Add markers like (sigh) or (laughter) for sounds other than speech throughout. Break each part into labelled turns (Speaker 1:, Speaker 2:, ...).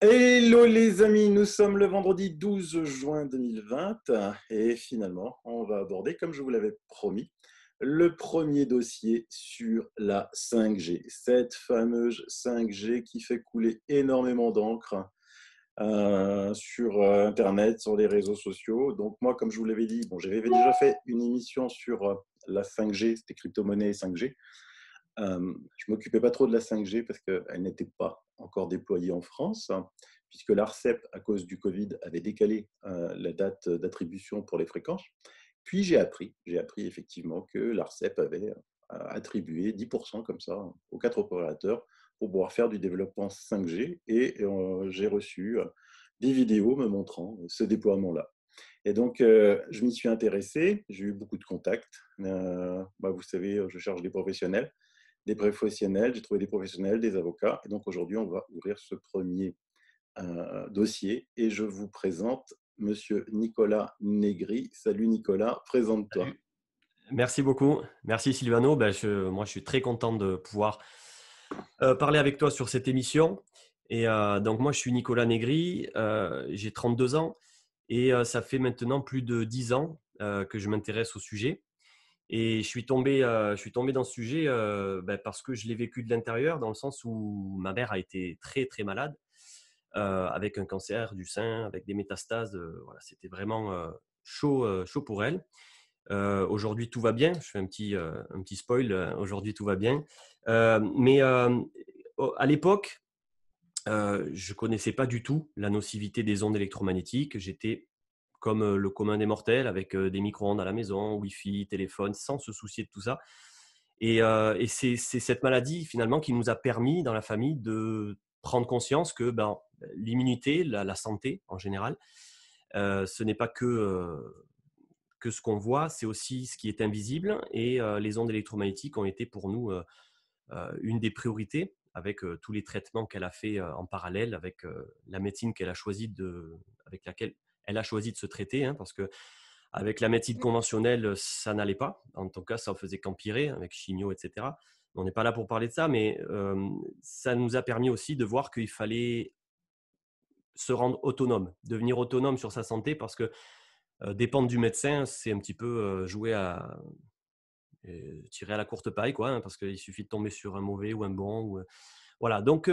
Speaker 1: Hello les amis, nous sommes le vendredi 12 juin 2020 et finalement, on va aborder, comme je vous l'avais promis, le premier dossier sur la 5G, cette fameuse 5G qui fait couler énormément d'encre euh, sur euh, Internet, sur les réseaux sociaux. Donc moi, comme je vous l'avais dit, bon, j'avais déjà fait une émission sur euh, la 5G, c'était crypto-monnaie 5G. Euh, je m'occupais pas trop de la 5G parce qu'elle n'était pas encore déployée en France, puisque l'ARCEP, à cause du Covid, avait décalé la date d'attribution pour les fréquences. Puis j'ai appris, j'ai appris effectivement que l'ARCEP avait euh, attribué 10% comme ça hein, aux quatre opérateurs pour pouvoir faire du développement 5G et j'ai reçu euh, des vidéos me montrant euh, ce déploiement-là. Et donc, je m'y suis intéressé, j'ai eu beaucoup de contacts. Bah, vous savez, je cherche des professionnels, des professionnels, j'ai trouvé des professionnels, des avocats. Et donc, aujourd'hui, on va ouvrir ce premier dossier et je vous présente Monsieur Nicolas Negri. Salut Nicolas, présente-toi.
Speaker 2: Merci beaucoup. Merci Silvano. Ben, moi, je suis très content de pouvoir euh, parler avec toi sur cette émission. Et euh, donc, moi, je suis Nicolas Negri, euh, j'ai 32 ans et ça fait maintenant plus de 10 ans que je m'intéresse au sujet. Et je suis tombé, je suis tombé dans ce sujet ben, parce que je l'ai vécu de l'intérieur, dans le sens où ma mère a été très, très malade. Euh, avec un cancer du sein, avec des métastases. Euh, voilà, c'était vraiment euh, chaud, chaud pour elle. aujourd'hui, tout va bien. Je fais un petit, un petit spoil. aujourd'hui, tout va bien. mais à l'époque, je ne connaissais pas du tout la nocivité des ondes électromagnétiques. J'étais comme le commun des mortels, avec des micro-ondes à la maison, Wi-Fi, téléphone, sans se soucier de tout ça. Et, c'est cette maladie, finalement, qui nous a permis, dans la famille, de prendre conscience que ben, l'immunité, la, santé en général, euh, ce n'est pas que, euh, que ce qu'on voit, c'est aussi ce qui est invisible. Et euh, les ondes électromagnétiques ont été pour nous une des priorités avec tous les traitements qu'elle a fait en parallèle, avec la médecine qu'elle a choisi de, avec laquelle elle a choisi de se traiter, hein, parce que avec la médecine mmh. conventionnelle, ça n'allait pas. En tout cas, ça faisait qu'empirer avec chimio, etc on n'est pas là pour parler de ça, mais ça nous a permis aussi de voir qu'il fallait se rendre autonome, devenir autonome sur sa santé, parce que dépendre du médecin, c'est un petit peu jouer à tirer à la courte paille, quoi, hein, parce qu'il suffit de tomber sur un mauvais ou un bon. voilà, donc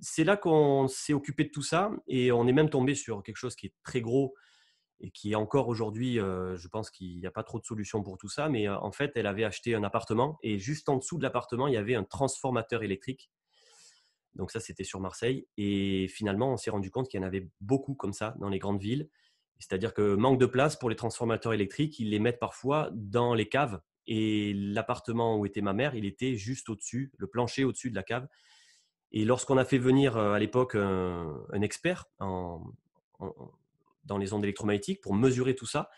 Speaker 2: c'est là qu'on s'est occupé de tout ça, et on est même tombé sur quelque chose qui est très gros et qui est encore aujourd'hui, euh, je pense qu'il n'y a pas trop de solutions pour tout ça, mais euh, en fait, elle avait acheté un appartement et juste en dessous de l'appartement, il y avait un transformateur électrique. Donc ça, c'était sur Marseille. Et finalement, on s'est rendu compte qu'il y en avait beaucoup comme ça dans les grandes villes. C'est-à-dire que manque de place pour les transformateurs électriques, ils les mettent parfois dans les caves. Et l'appartement où était ma mère, il était juste au-dessus, le plancher au-dessus de la cave. Et lorsqu'on a fait venir euh, à l'époque un, expert en, en dans les ondes électromagnétiques pour mesurer tout ça.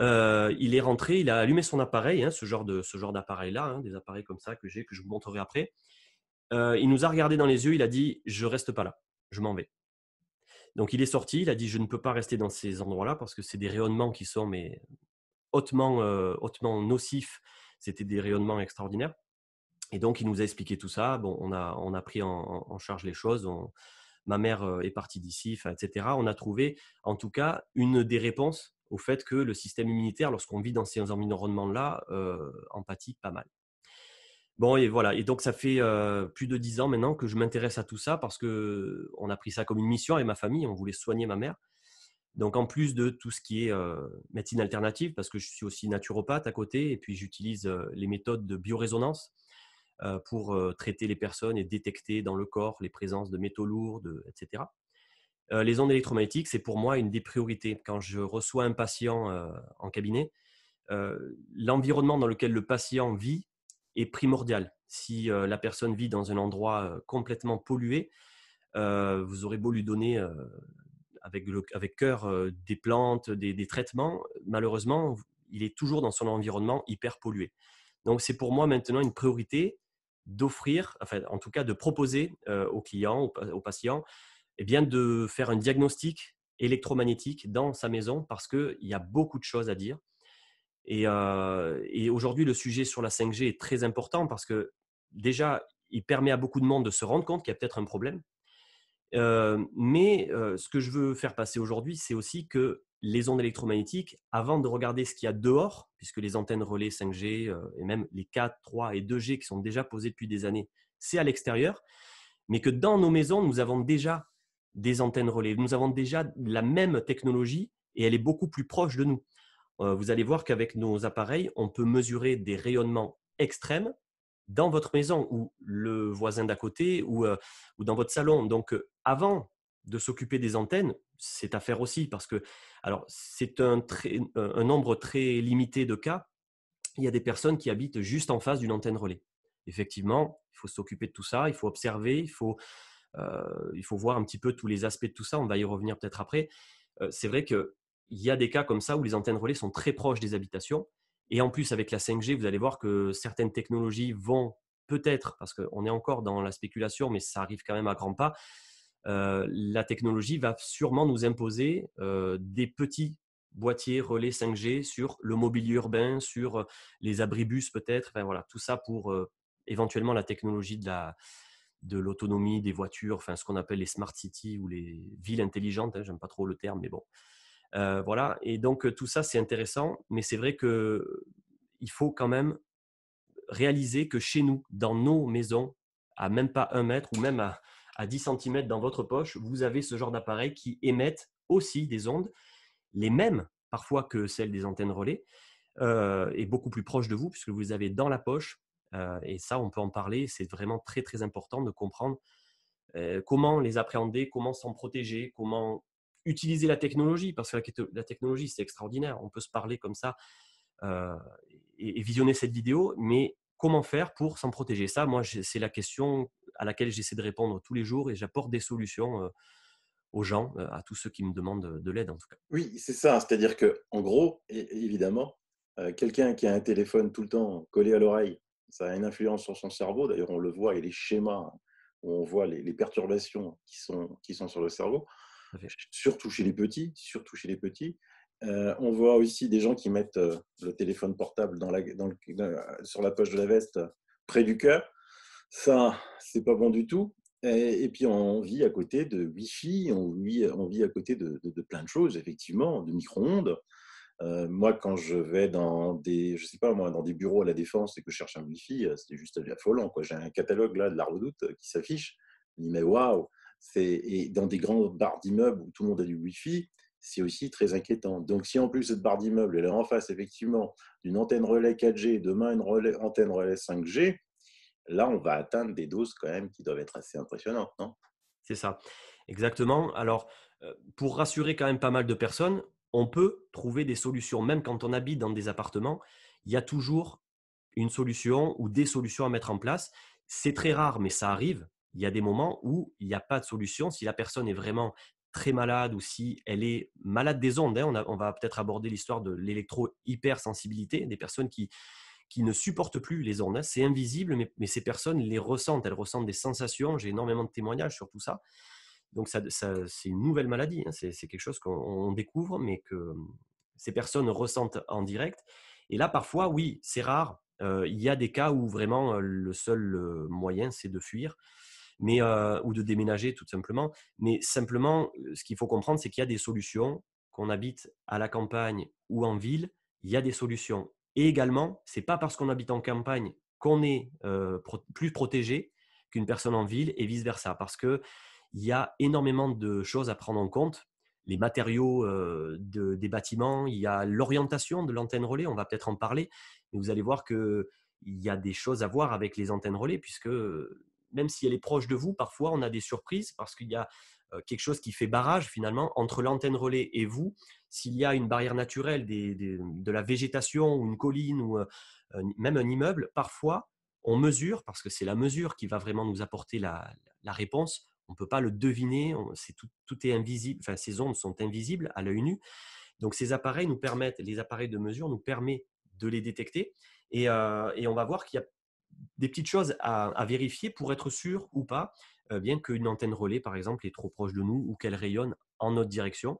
Speaker 2: Euh, il est rentré, il a allumé son appareil, hein, ce genre de ce genre d'appareil-là, hein, des appareils comme ça que j'ai, que je vous montrerai après. Euh, il nous a regardé dans les yeux, il a dit je reste pas là, je m'en vais. Donc il est sorti, il a dit je ne peux pas rester dans ces endroits-là parce que c'est des rayonnements qui sont mais hautement euh, hautement nocifs. C'était des rayonnements extraordinaires. Et donc il nous a expliqué tout ça. Bon, on a on a pris en, en charge les choses. On, ma mère est partie d'ici, etc. On a trouvé en tout cas une des réponses au fait que le système immunitaire, lorsqu'on vit dans ces environnements-là, empathie pas mal. Bon, et voilà. Et donc, ça fait plus de dix ans maintenant que je m'intéresse à tout ça parce qu'on on a pris ça comme une mission et ma famille, on voulait soigner ma mère. Donc, en plus de tout ce qui est médecine alternative, parce que je suis aussi naturopathe à côté, et puis j'utilise les méthodes de biorésonance, euh, pour euh, traiter les personnes et détecter dans le corps les présences de métaux lourds, etc. Euh, les ondes électromagnétiques, c'est pour moi une des priorités. Quand je reçois un patient en cabinet, l'environnement dans lequel le patient vit est primordial. Si la personne vit dans un endroit complètement pollué, vous aurez beau lui donner avec, avec cœur des plantes, des, des, traitements, malheureusement, il est toujours dans son environnement hyper pollué. Donc c'est pour moi maintenant une priorité d'offrir, enfin, en tout cas de proposer euh, aux clients, aux, patients, et eh bien, de faire un diagnostic électromagnétique dans sa maison parce qu'il y a beaucoup de choses à dire. Et, euh, et aujourd'hui, le sujet sur la 5G est très important parce que déjà, il permet à beaucoup de monde de se rendre compte qu'il y a peut-être un problème mais ce que je veux faire passer aujourd'hui, c'est aussi que les ondes électromagnétiques, avant de regarder ce qu'il y a dehors, puisque les antennes relais 5G et même les 4, 3 et 2G qui sont déjà posées depuis des années, c'est à l'extérieur, mais que dans nos maisons, nous avons déjà des antennes relais, nous avons déjà la même technologie et elle est beaucoup plus proche de nous. vous allez voir qu'avec nos appareils, on peut mesurer des rayonnements extrêmes dans votre maison ou le voisin d'à côté ou, dans votre salon. Donc, avant de s'occuper des antennes, c'est à faire aussi parce que, c'est un, nombre très limité de cas. Il y a des personnes qui habitent juste en face d'une antenne relais. Effectivement, il faut s'occuper de tout ça, il faut observer, il faut, il faut voir un petit peu tous les aspects de tout ça. On va y revenir peut-être après. c'est vrai qu'il y a des cas comme ça où les antennes relais sont très proches des habitations et en plus, avec la 5G, vous allez voir que certaines technologies vont peut-être, parce qu'on est encore dans la spéculation, mais ça arrive quand même à grands pas, euh, la technologie va sûrement nous imposer euh, des petits boîtiers relais 5G sur le mobilier urbain, sur euh, les abribus peut-être, enfin voilà, tout ça pour éventuellement la technologie de la de l'autonomie des voitures, enfin ce qu'on appelle les smart cities ou les villes intelligentes, hein, j'aime pas trop le terme, mais bon, euh, voilà. Et donc, tout ça, c'est intéressant. Mais c'est vrai qu'il faut quand même réaliser que chez nous, dans nos maisons, à même pas un mètre ou même à, à 10 cm dans votre poche, vous avez ce genre d'appareil qui émettent aussi des ondes, les mêmes parfois que celles des antennes relais, euh, et beaucoup plus proches de vous, puisque vous les avez dans la poche. Euh, et ça, on peut en parler. C'est vraiment très, très important de comprendre comment les appréhender, comment s'en protéger, comment utiliser la technologie, parce que la, technologie, c'est extraordinaire. On peut se parler comme ça euh, et, visionner cette vidéo, mais comment faire pour s'en protéger Ça, moi, c'est la question à laquelle j'essaie de répondre tous les jours et j'apporte des solutions. Euh, aux gens, euh, à tous ceux qui me demandent de l'aide en tout cas.
Speaker 1: Oui, c'est ça. C'est-à-dire qu'en gros, évidemment, quelqu'un qui a un téléphone tout le temps collé à l'oreille, ça a une influence sur son cerveau. D'ailleurs, on le voit et les schémas, on voit les, perturbations qui sont sur le cerveau surtout chez les petits, surtout chez les petits. Euh, on voit aussi des gens qui mettent euh, le téléphone portable euh, sur la poche de la veste près du cœur. Ça, c'est pas bon du tout. Et, puis on vit à côté de Wi-Fi, on vit, à côté de, plein de choses, effectivement, de micro-ondes. moi, quand je vais dans des, je sais pas dans des bureaux à la défense et que je cherche un Wi-Fi, c'est juste affolant. J'ai un catalogue là de la Redoute qui s'affiche. Il me dit, mais waouh et dans des grandes barres d'immeubles où tout le monde a du Wi-Fi, c'est aussi très inquiétant. Donc, si en plus cette barre d'immeuble elle est en face effectivement d'une antenne relais 4G, demain une antenne relais 5G, là on va atteindre des doses quand même qui doivent être assez impressionnantes, non
Speaker 2: C'est ça, exactement. Alors, euh, pour rassurer quand même pas mal de personnes, on peut trouver des solutions, même quand on habite dans des appartements, il y a toujours une solution ou des solutions à mettre en place. C'est très rare, mais ça arrive il y a des moments où il n'y a pas de solution. Si la personne est vraiment très malade ou si elle est malade des ondes, hein. on, va peut-être aborder l'histoire de l'électro-hypersensibilité, des personnes qui, qui ne supportent plus les ondes. Hein. C'est invisible, mais, ces personnes les ressentent. Elles ressentent des sensations. J'ai énormément de témoignages sur tout ça. Donc, ça, c'est une nouvelle maladie. Hein. C'est, quelque chose qu'on découvre, mais que ces personnes ressentent en direct. Et là, parfois, oui, c'est rare. Euh, il y a des cas où vraiment le seul euh, moyen, c'est de fuir mais, euh, ou de déménager tout simplement. Mais simplement, euh, ce qu'il faut comprendre, c'est qu'il y a des solutions, qu'on habite à la campagne ou en ville, il y a des solutions. Et également, ce n'est pas parce qu'on habite en campagne qu'on est euh, plus protégé qu'une personne en ville et vice-versa, parce qu'il y a énormément de choses à prendre en compte les matériaux des bâtiments, il y a l'orientation de l'antenne relais, on va peut-être en parler, mais vous allez voir qu'il y a des choses à voir avec les antennes relais, puisque même si elle est proche de vous, parfois on a des surprises parce qu'il y a quelque chose qui fait barrage finalement entre l'antenne relais et vous. S'il y a une barrière naturelle de la végétation ou une colline ou même un immeuble, parfois on mesure, parce que c'est la mesure qui va vraiment nous apporter la, réponse, on ne peut pas le deviner, on, tout, est invisible, enfin ces ondes sont invisibles à l'œil nu. Donc ces appareils nous permettent, les appareils de mesure nous permettent de les détecter et, et on va voir qu'il y a des petites choses à, vérifier pour être sûr ou pas, euh, bien qu'une antenne relais, par exemple, est trop proche de nous ou qu'elle rayonne en notre direction.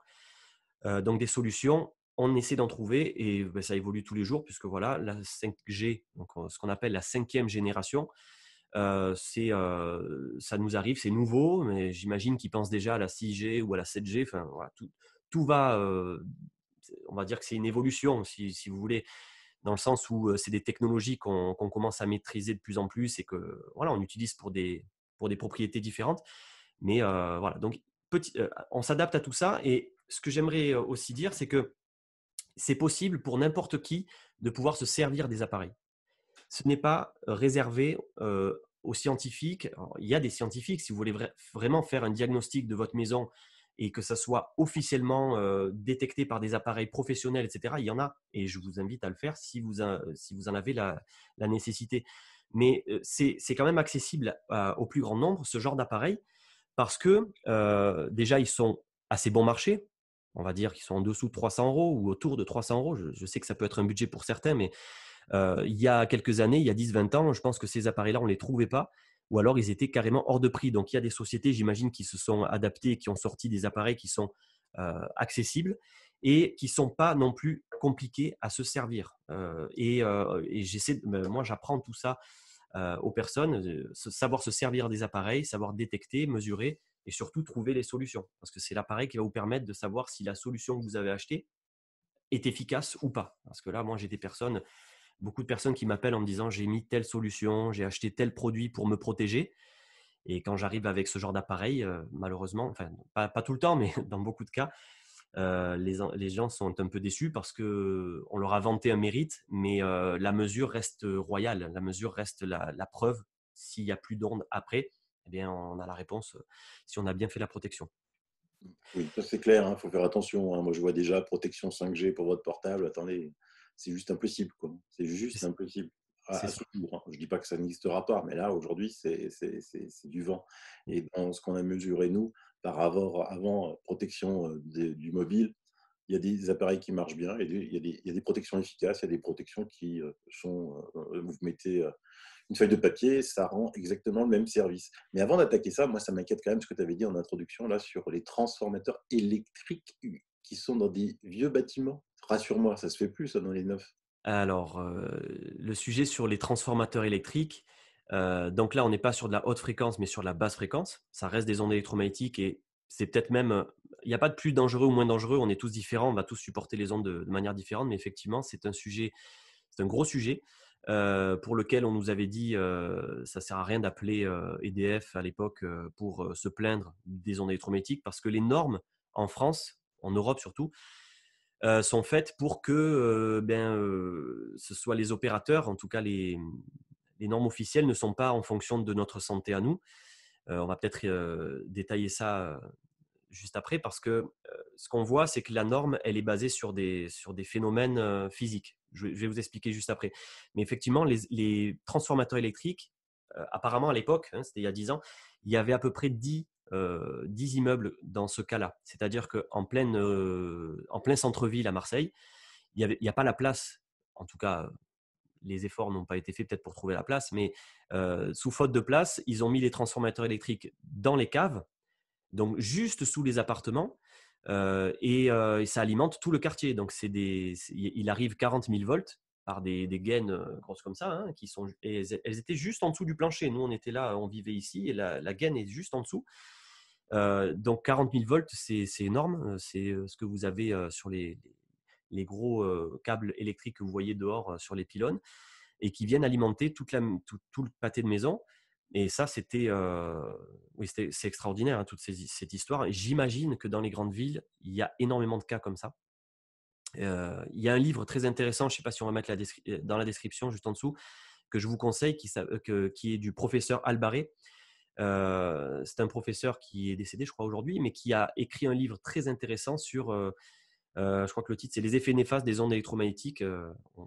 Speaker 2: Euh, donc des solutions, on essaie d'en trouver et ben, ça évolue tous les jours puisque voilà, la 5G, donc, euh, ce qu'on appelle la cinquième génération, ça nous arrive, c'est nouveau, mais j'imagine qu'ils pensent déjà à la 6G ou à la 7G. tout, va, on va dire que c'est une évolution, si vous voulez dans le sens où c'est des technologies qu'on commence à maîtriser de plus en plus et que voilà, on utilise pour des, pour des propriétés différentes. Mais voilà, donc on s'adapte à tout ça. Et ce que j'aimerais aussi dire, c'est que c'est possible pour n'importe qui de pouvoir se servir des appareils. Ce n'est pas réservé aux scientifiques. il y a des scientifiques, si vous voulez vraiment faire un diagnostic de votre maison et que ça soit officiellement détecté par des appareils professionnels, etc., il y en a. Et je vous invite à le faire si vous, en avez la, nécessité. Mais c'est quand même accessible au plus grand nombre, ce genre d'appareil, parce que déjà, ils sont assez bon marché. On va dire qu'ils sont en dessous de 300 euros ou autour de 300 euros. Je, je sais que ça peut être un budget pour certains, mais il y a quelques années, il y a 10-20 ans, je pense que ces appareils-là, on ne les trouvait pas ou alors ils étaient carrément hors de prix. Donc il y a des sociétés, j'imagine, qui se sont adaptées, qui ont sorti des appareils qui sont euh, accessibles et qui ne sont pas non plus compliqués à se servir. Euh, euh, et, j'essaie, ben, moi j'apprends tout ça aux personnes, savoir se servir des appareils, savoir détecter, mesurer et surtout trouver les solutions. Parce que c'est l'appareil qui va vous permettre de savoir si la solution que vous avez achetée est efficace ou pas. Parce que là, moi j'ai des personnes beaucoup de personnes qui m'appellent en me disant j'ai mis telle solution, j'ai acheté tel produit pour me protéger. Et quand j'arrive avec ce genre d'appareil, euh, malheureusement, enfin pas, tout le temps, (laughs) mais dans beaucoup de cas, euh, les, les, gens sont un peu déçus parce que on leur a vanté un mérite, mais euh, la mesure reste royale, la mesure reste la, preuve. S'il n'y a plus d'ondes après, eh bien on a la réponse si on a bien fait la protection.
Speaker 1: Oui, c'est clair, il hein. faut faire attention. Hein. Moi je vois déjà protection 5G pour votre portable, attendez c'est juste impossible. Quoi. C'est juste impossible. À, ce hein. Je ne dis pas que ça n'existera pas, mais là, aujourd'hui, c'est, du vent. Mm. Et dans ce qu'on a mesuré, nous, par à avant euh, protection euh, du mobile, il y a des appareils qui marchent bien, il y, a des, il, y des, protections efficaces, il y a des protections qui euh, sont. Vous mettez une feuille de papier, ça rend exactement le même service. Mais avant d'attaquer ça, moi, ça m'inquiète quand même ce que tu avais dit en introduction là sur les transformateurs électriques qui sont dans des vieux bâtiments. Rassure-moi, ça se fait plus ça dans les neufs.
Speaker 2: Alors, euh, le sujet sur les transformateurs électriques, euh, donc là, on n'est pas sur de la haute fréquence, mais sur de la basse fréquence. Ça reste des ondes électromagnétiques et c'est peut-être même, euh, il n'y a pas de plus dangereux ou moins dangereux, on est tous différents, on va tous supporter les ondes de, manière différente, mais effectivement, c'est un sujet, c'est un gros sujet. pour lequel on nous avait dit euh, ça sert à rien d'appeler EDF e à l'époque pour se plaindre des ondes électromagnétiques parce que les normes en France, en Europe surtout, euh, sont faites pour que euh, ben, euh, ce soit les opérateurs, en tout cas les, normes officielles ne sont pas en fonction de notre santé à nous. on va peut-être détailler ça juste après parce que ce qu'on voit, c'est que la norme, elle est basée sur des, sur des phénomènes physiques. Je, vais vous expliquer juste après. Mais effectivement, les, transformateurs électriques, apparemment à l'époque, hein, c'était il y a 10 ans, il y avait à peu près 10 10 euh, immeubles dans ce cas-là. C'est-à-dire qu'en plein, euh, en plein centre-ville à Marseille, il n'y a pas la place, en tout cas, les efforts n'ont pas été faits peut-être pour trouver la place, mais euh, sous faute de place, ils ont mis les transformateurs électriques dans les caves, donc juste sous les appartements, et, ça alimente tout le quartier. Donc c'est des, il arrive 40 000 volts par des, gaines euh, grosses comme ça, hein, qui sont, elles, étaient juste en dessous du plancher. Nous, on était là, on vivait ici, et la, gaine est juste en dessous. Euh, donc 40 000 volts, c'est énorme. Euh, c'est ce que vous avez sur les, gros câbles électriques que vous voyez dehors sur les pylônes, et qui viennent alimenter toute la, tout, le pâté de maison. Et ça, c'était, c'est extraordinaire, hein, toute cette histoire. J'imagine que dans les grandes villes, il y a énormément de cas comme ça. Euh, il y a un livre très intéressant, je ne sais pas si on va mettre euh, dans la description juste en dessous, que je vous conseille, qui, euh, est du professeur Albaré. c'est un professeur qui est décédé, je crois, aujourd'hui, mais qui a écrit un livre très intéressant sur, je crois que le titre, c'est Les effets néfastes des ondes électromagnétiques.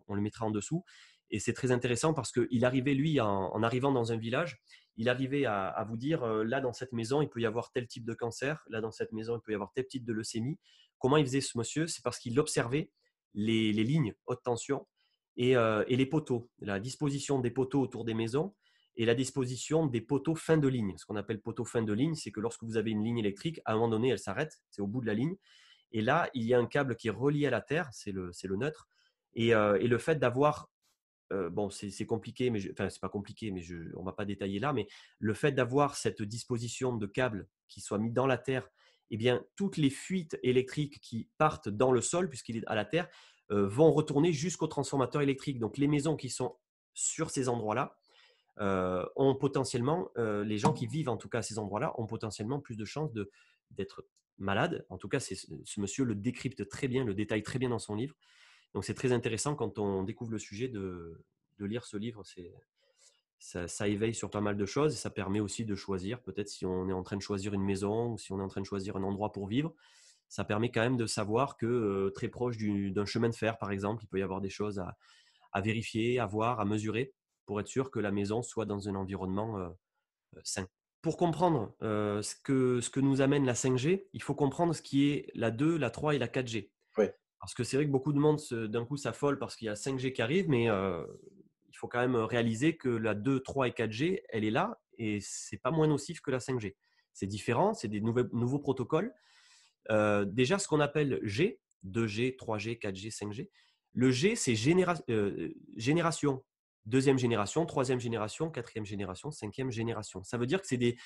Speaker 2: On, le mettra en dessous. Et c'est très intéressant parce qu'il arrivait, lui, en, arrivant dans un village, il arrivait à, à vous dire, là, dans cette maison, il peut y avoir tel type de cancer, là, dans cette maison, il peut y avoir tel type de leucémie Comment il faisait ce monsieur C'est parce qu'il observait les, lignes haute tension euh, et, les poteaux, la disposition des poteaux autour des maisons et la disposition des poteaux fin de ligne. Ce qu'on appelle poteau fin de ligne, c'est que lorsque vous avez une ligne électrique, à un moment donné, elle s'arrête, c'est au bout de la ligne. Et là, il y a un câble qui est relié à la terre, c'est le, neutre. Euh, et, le fait d'avoir euh, bon, c'est compliqué, mais enfin, c'est pas compliqué, mais je, on va pas détailler là. Mais le fait d'avoir cette disposition de câble qui soit mis dans la terre eh bien, toutes les fuites électriques qui partent dans le sol, puisqu'il est à la terre, euh, vont retourner jusqu'au transformateur électrique. Donc, les maisons qui sont sur ces endroits-là euh, ont potentiellement, euh, les gens qui vivent en tout cas à ces endroits-là, ont potentiellement plus de chances d'être malades. En tout cas, ce monsieur le décrypte très bien, le détaille très bien dans son livre. Donc, c'est très intéressant quand on découvre le sujet de, de lire ce livre. C'est ça, éveille sur pas mal de choses et ça permet aussi de choisir, peut-être si on est en train de choisir une maison ou si on est en train de choisir un endroit pour vivre, ça permet quand même de savoir que euh, très proche d'un chemin de fer, par exemple, il peut y avoir des choses à, vérifier, à voir, à mesurer pour être sûr que la maison soit dans un environnement euh, euh, sain. Pour comprendre ce, que, ce que nous amène la 5G, il faut comprendre ce qui est la 2, la 3 et la 4G. Parce que c'est vrai que beaucoup de monde, d'un coup, s'affole parce qu'il y a 5G qui arrive, mais il faut quand même réaliser que la 2, 3 et 4G, elle est là et c'est pas moins nocif que la 5G. C'est différent, c'est des nouveaux, protocoles. déjà, ce qu'on appelle G, 2G, 3G, 4G, 5G, le G, c'est génération. Deuxième génération, troisième génération, quatrième génération, cinquième génération. Ça veut dire que c'est des,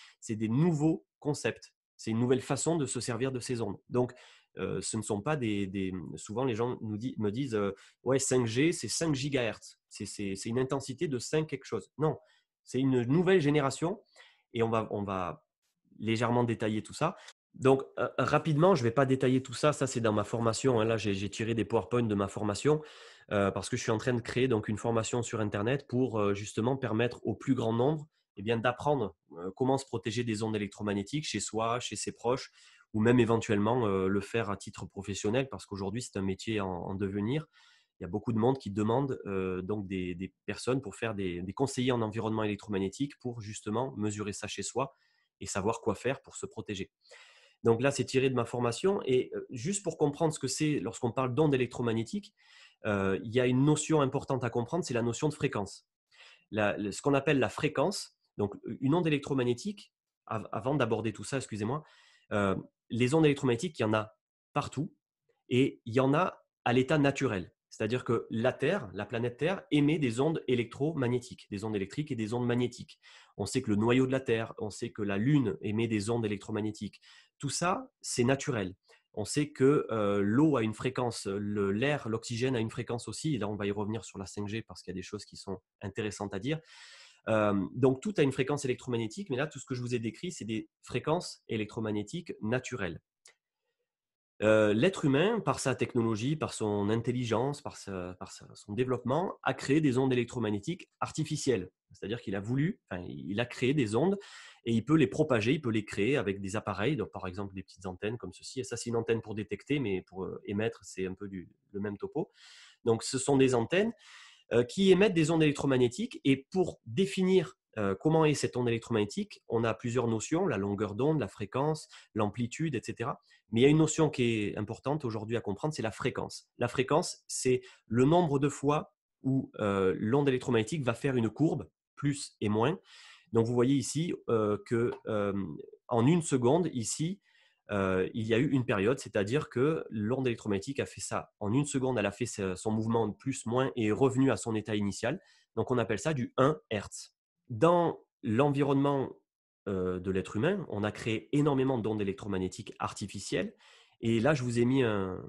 Speaker 2: nouveaux concepts. C'est une nouvelle façon de se servir de ces ondes. Donc, ce ne sont pas des, Souvent, les gens nous me disent Ouais, 5G, c'est 5 GHz c'est une intensité de 5 quelque chose. Non, c'est une nouvelle génération et on va, légèrement détailler tout ça. Donc, euh, rapidement, je ne vais pas détailler tout ça. Ça, c'est dans ma formation. Hein. Là, j'ai tiré des powerpoints de ma formation euh, parce que je suis en train de créer donc une formation sur Internet pour euh, justement permettre au plus grand nombre eh bien d'apprendre comment se protéger des ondes électromagnétiques chez soi, chez ses proches, ou même éventuellement le faire à titre professionnel parce qu'aujourd'hui, c'est un métier en devenir il y a beaucoup de monde qui demande donc des, personnes pour faire des, conseillers en environnement électromagnétique pour justement mesurer ça chez soi et savoir quoi faire pour se protéger. Donc là, c'est tiré de ma formation. Et juste pour comprendre ce que c'est lorsqu'on parle d'ondes électromagnétiques, il y a une notion importante à comprendre, c'est la notion de fréquence. ce qu'on appelle la fréquence, donc une onde électromagnétique, avant d'aborder tout ça, excusez-moi, les ondes électromagnétiques, il y en a partout et il y en a à l'état naturel. C'est-à-dire que la Terre, la planète Terre, émet des ondes électromagnétiques, des ondes électriques et des ondes magnétiques. On sait que le noyau de la Terre, on sait que la Lune émet des ondes électromagnétiques. Tout ça, c'est naturel. On sait que euh, l'eau a une fréquence, l'air, l'oxygène a une fréquence aussi. là, on va y revenir sur la 5G parce qu'il y a des choses qui sont intéressantes à dire. Euh, donc, tout a une fréquence électromagnétique, mais là, tout ce que je vous ai décrit, c'est des fréquences électromagnétiques naturelles. L'être humain, par sa technologie, par son intelligence, par, son développement, a créé des ondes électromagnétiques artificielles. C'est-à-dire qu'il a voulu, il a créé des ondes et il peut les propager, il peut les créer avec des appareils, par exemple des petites antennes comme ceci. ça, c'est une antenne pour détecter, mais pour euh, émettre, c'est un peu le même topo. Donc, ce sont des antennes euh, qui émettent des ondes électromagnétiques. Et pour définir euh, comment est cette onde électromagnétique, on a plusieurs notions, la longueur d'onde, la fréquence, l'amplitude, etc. Mais il y a une notion qui est importante aujourd'hui à comprendre, c'est la fréquence. La fréquence, c'est le nombre de fois où euh, l'onde électromagnétique va faire une courbe, plus et moins. Donc vous voyez ici euh, que en une seconde, ici, euh, il y a eu une période, c'est-à-dire que l'onde électromagnétique a fait ça. En une seconde, elle a fait son mouvement de plus, moins et est revenue à son état initial. Donc on appelle ça du 1 Hertz. Dans l'environnement euh, de l'être humain, on a créé énormément d'ondes électromagnétiques artificielles. Et là, je vous ai mis un,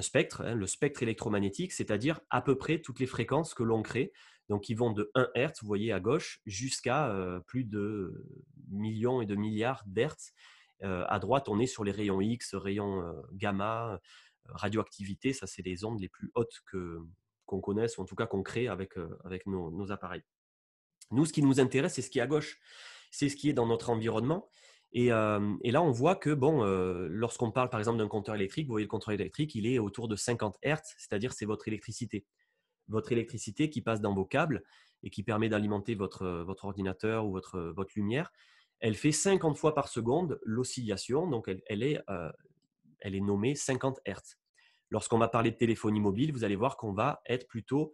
Speaker 2: spectre, hein, le spectre électromagnétique, c'est-à-dire à peu près toutes les fréquences que l'on crée. Donc, ils vont de 1 Hertz, vous voyez à gauche, jusqu'à euh, plus de millions et de milliards d'Hertz à droite, on est sur les rayons X, rayons gamma, radioactivité. Ça, c'est les ondes les plus hautes que qu'on connaisse, ou en tout cas qu'on crée avec, nos, appareils. Nous, ce qui nous intéresse, c'est ce qui est à gauche, c'est ce qui est dans notre environnement. Et, là, on voit que bon, lorsqu'on parle par exemple d'un compteur électrique, vous voyez le compteur électrique, il est autour de 50 Hz, c'est-à-dire c'est votre électricité. Votre électricité qui passe dans vos câbles et qui permet d'alimenter votre, ordinateur ou votre lumière. Elle fait 50 fois par seconde l'oscillation, donc elle, euh, est, nommée 50 Hertz. Lorsqu'on va parler de téléphonie mobile, vous allez voir qu'on va être plutôt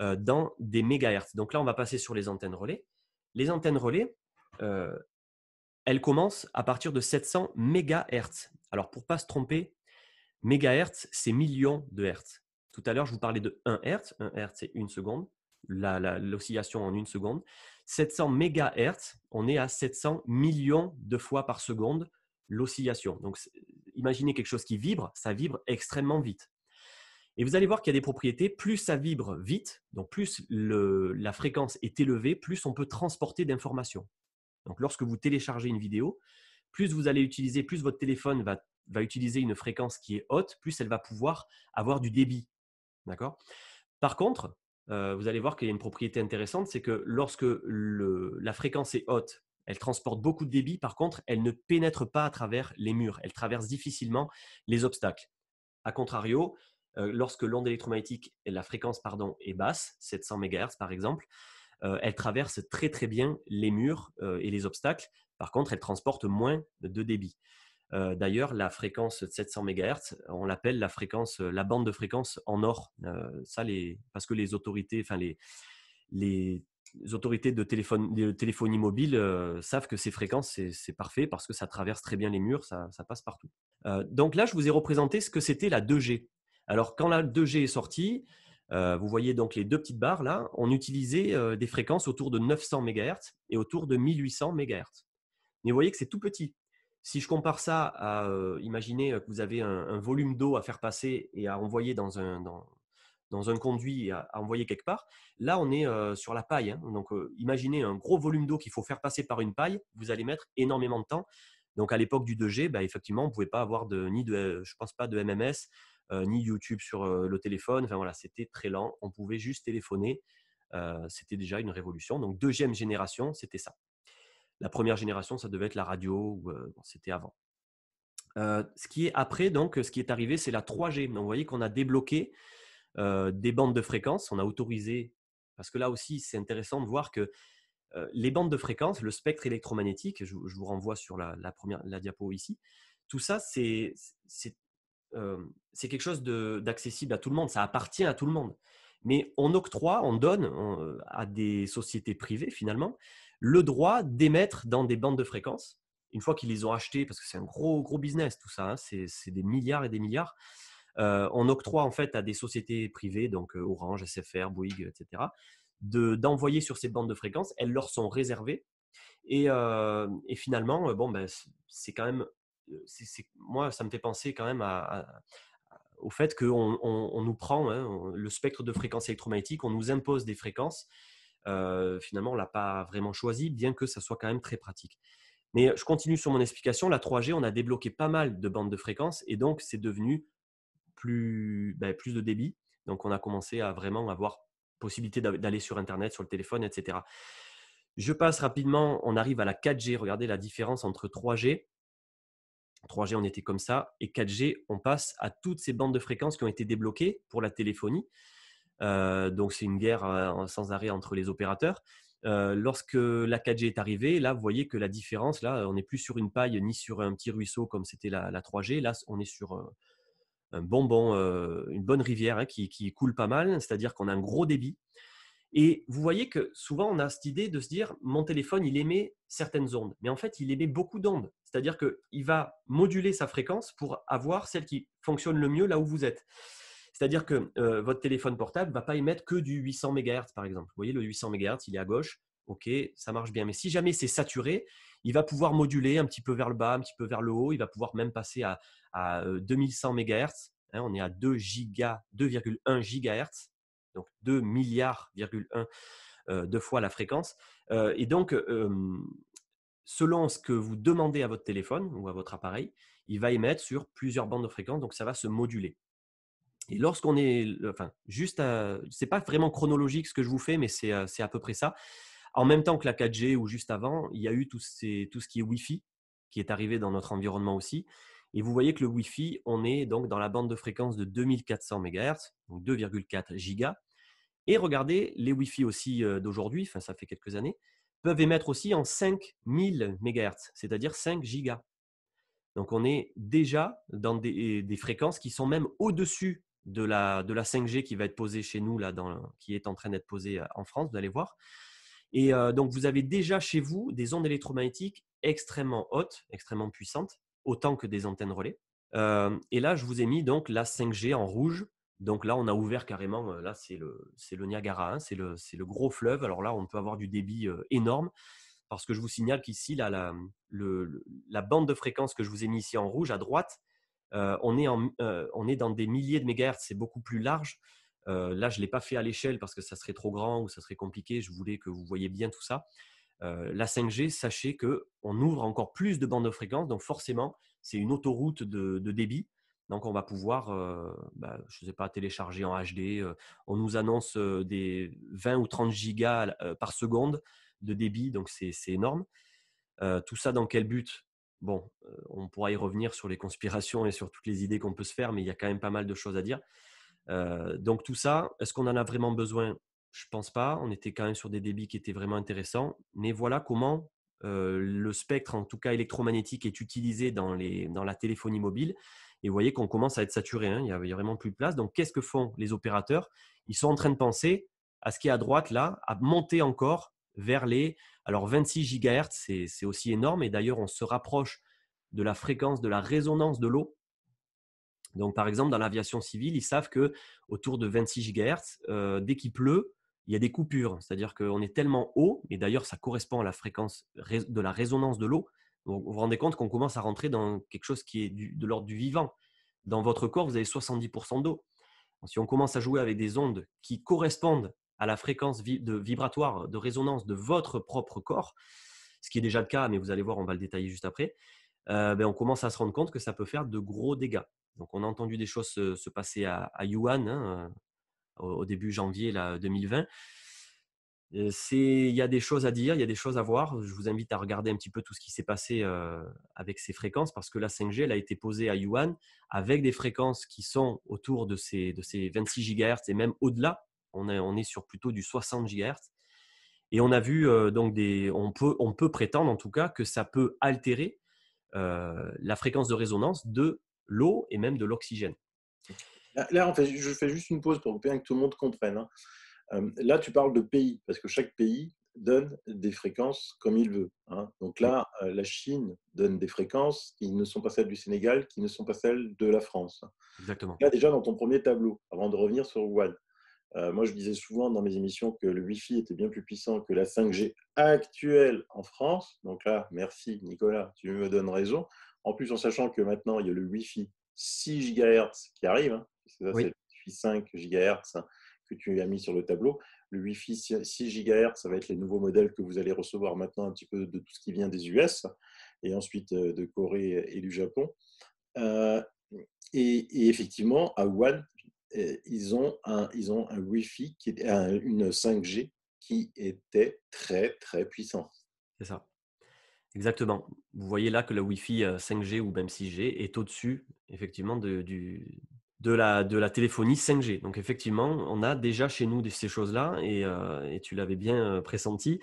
Speaker 2: euh, dans des mégahertz. Donc là, on va passer sur les antennes relais. Les antennes relais, euh, elles commencent à partir de 700 mégahertz. Alors pour pas se tromper, mégahertz, c'est millions de hertz. Tout à l'heure, je vous parlais de 1 hertz. 1 hertz, c'est une seconde. L'oscillation en une seconde. 700 MHz, on est à 700 millions de fois par seconde l'oscillation. Donc, imaginez quelque chose qui vibre, ça vibre extrêmement vite. Et vous allez voir qu'il y a des propriétés, plus ça vibre vite, donc plus la fréquence est élevée, plus on peut transporter d'informations. Donc lorsque vous téléchargez une vidéo, plus vous allez utiliser, plus votre téléphone va, va utiliser une fréquence qui est haute, plus elle va pouvoir avoir du débit. D'accord Par contre, euh, vous allez voir qu'il y a une propriété intéressante, c'est que lorsque la fréquence est haute, elle transporte beaucoup de débit, par contre, elle ne pénètre pas à travers les murs, elle traverse difficilement les obstacles. A contrario, euh, lorsque l'onde électromagnétique, la fréquence pardon, est basse, 700 MHz par exemple, euh, elle traverse très très bien les murs et les obstacles, par contre, elle transporte moins de débit. D'ailleurs, la fréquence de 700 MHz, on l'appelle la fréquence, la bande de fréquence en or. ça, parce que les autorités, les, autorités de, téléphonie mobile savent que ces fréquences, c'est parfait parce que ça traverse très bien les murs, ça, passe partout. donc là, je vous ai représenté ce que c'était la 2G. Alors, quand la 2G est sortie, vous voyez donc les deux petites barres là, on utilisait des fréquences autour de 900 MHz et autour de 1800 MHz. Mais vous voyez que c'est tout petit. Si je compare ça à imaginer que vous avez un, volume d'eau à faire passer et à envoyer dans un, dans, un conduit et à, envoyer quelque part, là on est sur la paille. Hein. Donc imaginez un gros volume d'eau qu'il faut faire passer par une paille, vous allez mettre énormément de temps. Donc à l'époque du 2G, bah, effectivement, on ne pouvait pas avoir de, ni de, je pense pas de MMS, ni YouTube sur le téléphone. Enfin voilà, c'était très lent. On pouvait juste téléphoner. c'était déjà une révolution. Donc deuxième génération, c'était ça. La première génération, ça devait être la radio, c'était avant. ce qui est après, donc, ce qui est arrivé, c'est la 3G. vous voyez qu'on a débloqué des bandes de fréquences, on a autorisé, parce que là aussi, c'est intéressant de voir que les bandes de fréquences, le spectre électromagnétique, je, vous renvoie sur la, première la diapo ici, tout ça, c'est quelque chose d'accessible à tout le monde, ça appartient à tout le monde. Mais on octroie, on donne à des sociétés privées finalement le droit d'émettre dans des bandes de fréquences, une fois qu'ils les ont achetées, parce que c'est un gros, gros business tout ça, hein, c'est des milliards et des milliards. Euh, on octroie en fait à des sociétés privées, donc euh, Orange, SFR, Bouygues, etc., d'envoyer sur ces bandes de fréquences. Elles leur sont réservées. Et, euh, finalement, bon, ben, c'est quand même. moi, ça me fait penser quand même au fait qu'on on, nous prend hein, le spectre de fréquences électromagnétiques, on nous impose des fréquences euh, finalement, on ne l'a pas vraiment choisi, bien que ça soit quand même très pratique. Mais je continue sur mon explication. La 3G, on a débloqué pas mal de bandes de fréquences et donc c'est devenu plus, ben, plus de débit. Donc on a commencé à vraiment avoir possibilité d'aller sur Internet, sur le téléphone, etc. Je passe rapidement, on arrive à la 4G. Regardez la différence entre 3G. 3G, on était comme ça. Et 4G, on passe à toutes ces bandes de fréquences qui ont été débloquées pour la téléphonie. Euh, donc c'est une guerre euh, sans arrêt entre les opérateurs. Euh, lorsque la 4G est arrivée, là, vous voyez que la différence, là, on n'est plus sur une paille ni sur un petit ruisseau comme c'était la, 3G. Là, on est sur un, bonbon, une bonne rivière hein, qui, qui, coule pas mal, c'est-à-dire qu'on a un gros débit. Et vous voyez que souvent, on a cette idée de se dire, mon téléphone, il émet certaines ondes. Mais en fait, il émet beaucoup d'ondes. C'est-à-dire qu'il va moduler sa fréquence pour avoir celle qui fonctionne le mieux là où vous êtes. C'est-à-dire que euh, votre téléphone portable ne va pas émettre que du 800 MHz, par exemple. Vous voyez, le 800 MHz, il est à gauche. OK, ça marche bien. Mais si jamais c'est saturé, il va pouvoir moduler un petit peu vers le bas, un petit peu vers le haut. Il va pouvoir même passer à, 2100 euh, MHz. Hein, on est à 2,1 GHz, donc 2 milliards,1 euh, fois la fréquence. Euh, et donc, selon ce que vous demandez à votre téléphone ou à votre appareil, il va émettre sur plusieurs bandes de fréquences, donc ça va se moduler. Et lorsqu'on est, enfin, juste, c'est pas vraiment chronologique ce que je vous fais, mais c'est euh, à peu près ça. En même temps que la 4G ou juste avant, il y a eu tout, tout ce qui est Wi-Fi qui est arrivé dans notre environnement aussi. Et vous voyez que le Wi-Fi, on est donc dans la bande de fréquence de 2400 MHz, donc 2,4 gigas. Et regardez, les Wi-Fi aussi euh, d'aujourd'hui, enfin ça fait quelques années, peuvent émettre aussi en 5000 MHz, c'est-à-dire 5 gigas. Donc on est déjà dans des, des fréquences qui sont même au-dessus de la, de 5G qui va être posée chez nous, là, dans, qui est en train d'être posée euh, en France, vous allez voir. Et euh, donc, vous avez déjà chez vous des ondes électromagnétiques extrêmement hautes, extrêmement puissantes, autant que des antennes relais. Euh, et là, je vous ai mis donc la 5G en rouge. Donc là, on a ouvert carrément, là, c'est le, Niagara, c'est, le, hein, le gros fleuve. Alors là, on peut avoir du débit énorme parce que je vous signale qu'ici, la, la bande de fréquence que je vous ai mis ici en rouge à droite, euh, euh, on, est dans des milliers de mégahertz, c'est beaucoup plus large. Euh, là, je ne l'ai pas fait à l'échelle parce que ça serait trop grand ou ça serait compliqué. Je voulais que vous voyiez bien tout ça. la 5G, sachez qu'on ouvre encore plus de bandes de fréquence, donc forcément, c'est une autoroute de, débit. Donc, on va pouvoir, bah, je sais pas, télécharger en HD. on nous annonce des 20 ou 30 gigas par seconde de débit, donc c'est énorme. tout ça dans quel but Bon, euh, on pourra y revenir sur les conspirations et sur toutes les idées qu'on peut se faire, mais il y a quand même pas mal de choses à dire. Euh, donc tout ça, est-ce qu'on en a vraiment besoin Je pense pas. On était quand même sur des débits qui étaient vraiment intéressants. Mais voilà comment euh, le spectre, en tout cas électromagnétique, est utilisé dans, la téléphonie mobile. Et vous voyez qu'on commence à être saturé. Hein. Il n'y a, vraiment plus de place. Donc qu'est-ce que font les opérateurs Ils sont en train de penser à ce qui est à droite là, à monter encore vers les alors 26 gigahertz, c'est aussi énorme. Et d'ailleurs, on se rapproche de la fréquence de la résonance de l'eau. Donc, par exemple, dans l'aviation civile, ils savent que autour de 26 gigahertz, euh, dès qu'il pleut, il y a des coupures. C'est-à-dire qu'on est tellement haut, et d'ailleurs, ça correspond à la fréquence de la résonance de l'eau. Vous vous rendez compte qu'on commence à rentrer dans quelque chose qui est de l'ordre du vivant. Dans votre corps, vous avez 70% d'eau. Si on commence à jouer avec des ondes qui correspondent à la fréquence de vibratoire, de résonance de votre propre corps, ce qui est déjà le cas, mais vous allez voir, on va le détailler juste après, euh, ben, on commence à se rendre compte que ça peut faire de gros dégâts. Donc, on a entendu des choses se, passer à, Yuan hein, euh, au, début janvier là, 2020. Euh, il y a des choses à dire, il y a des choses à voir. Je vous invite à regarder un petit peu tout ce qui s'est passé avec ces fréquences parce que la 5G elle a été posée à Yuan avec des fréquences qui sont autour de ces, de ces 26 GHz et même au-delà on est, on est sur plutôt du 60 GHz. Et on a vu, euh, donc des, on, peut, on peut prétendre en tout cas que ça peut altérer euh, la fréquence de résonance de l'eau et même de l'oxygène.
Speaker 1: Là, en fait, je fais juste une pause pour bien que tout le monde comprenne. Hein. Euh, là, tu parles de pays, parce que chaque pays donne des fréquences comme il veut. Hein. Donc là, la Chine donne des fréquences qui ne sont pas celles du Sénégal, qui ne sont pas celles de la France. Exactement. Là, déjà, dans ton premier tableau, avant de revenir sur Wuhan, euh, moi, je disais souvent dans mes émissions que le Wi-Fi était bien plus puissant que la 5G actuelle en France. Donc là, merci Nicolas, tu me donnes raison. En plus, en sachant que maintenant, il y a le Wi-Fi 6 GHz qui arrive. Hein, c'est ça, c'est le Wi-Fi 5 GHz que tu as mis sur le tableau. Le Wi-Fi 6 GHz, ça va être les nouveaux modèles que vous allez recevoir maintenant un petit peu de tout ce qui vient des US et ensuite euh, de Corée et du Japon. Euh, et, et, effectivement, à Wuhan, ils ont un, ils ont un Wi-Fi, qui, est une 5G qui était très très puissante
Speaker 2: C'est ça. Exactement. Vous voyez là que le Wi-Fi 5G euh, ou même 6G est au-dessus effectivement de, du, de, la, de la téléphonie 5G. Donc effectivement, on a déjà chez nous ces choses-là et, euh, et tu l'avais bien euh, pressenti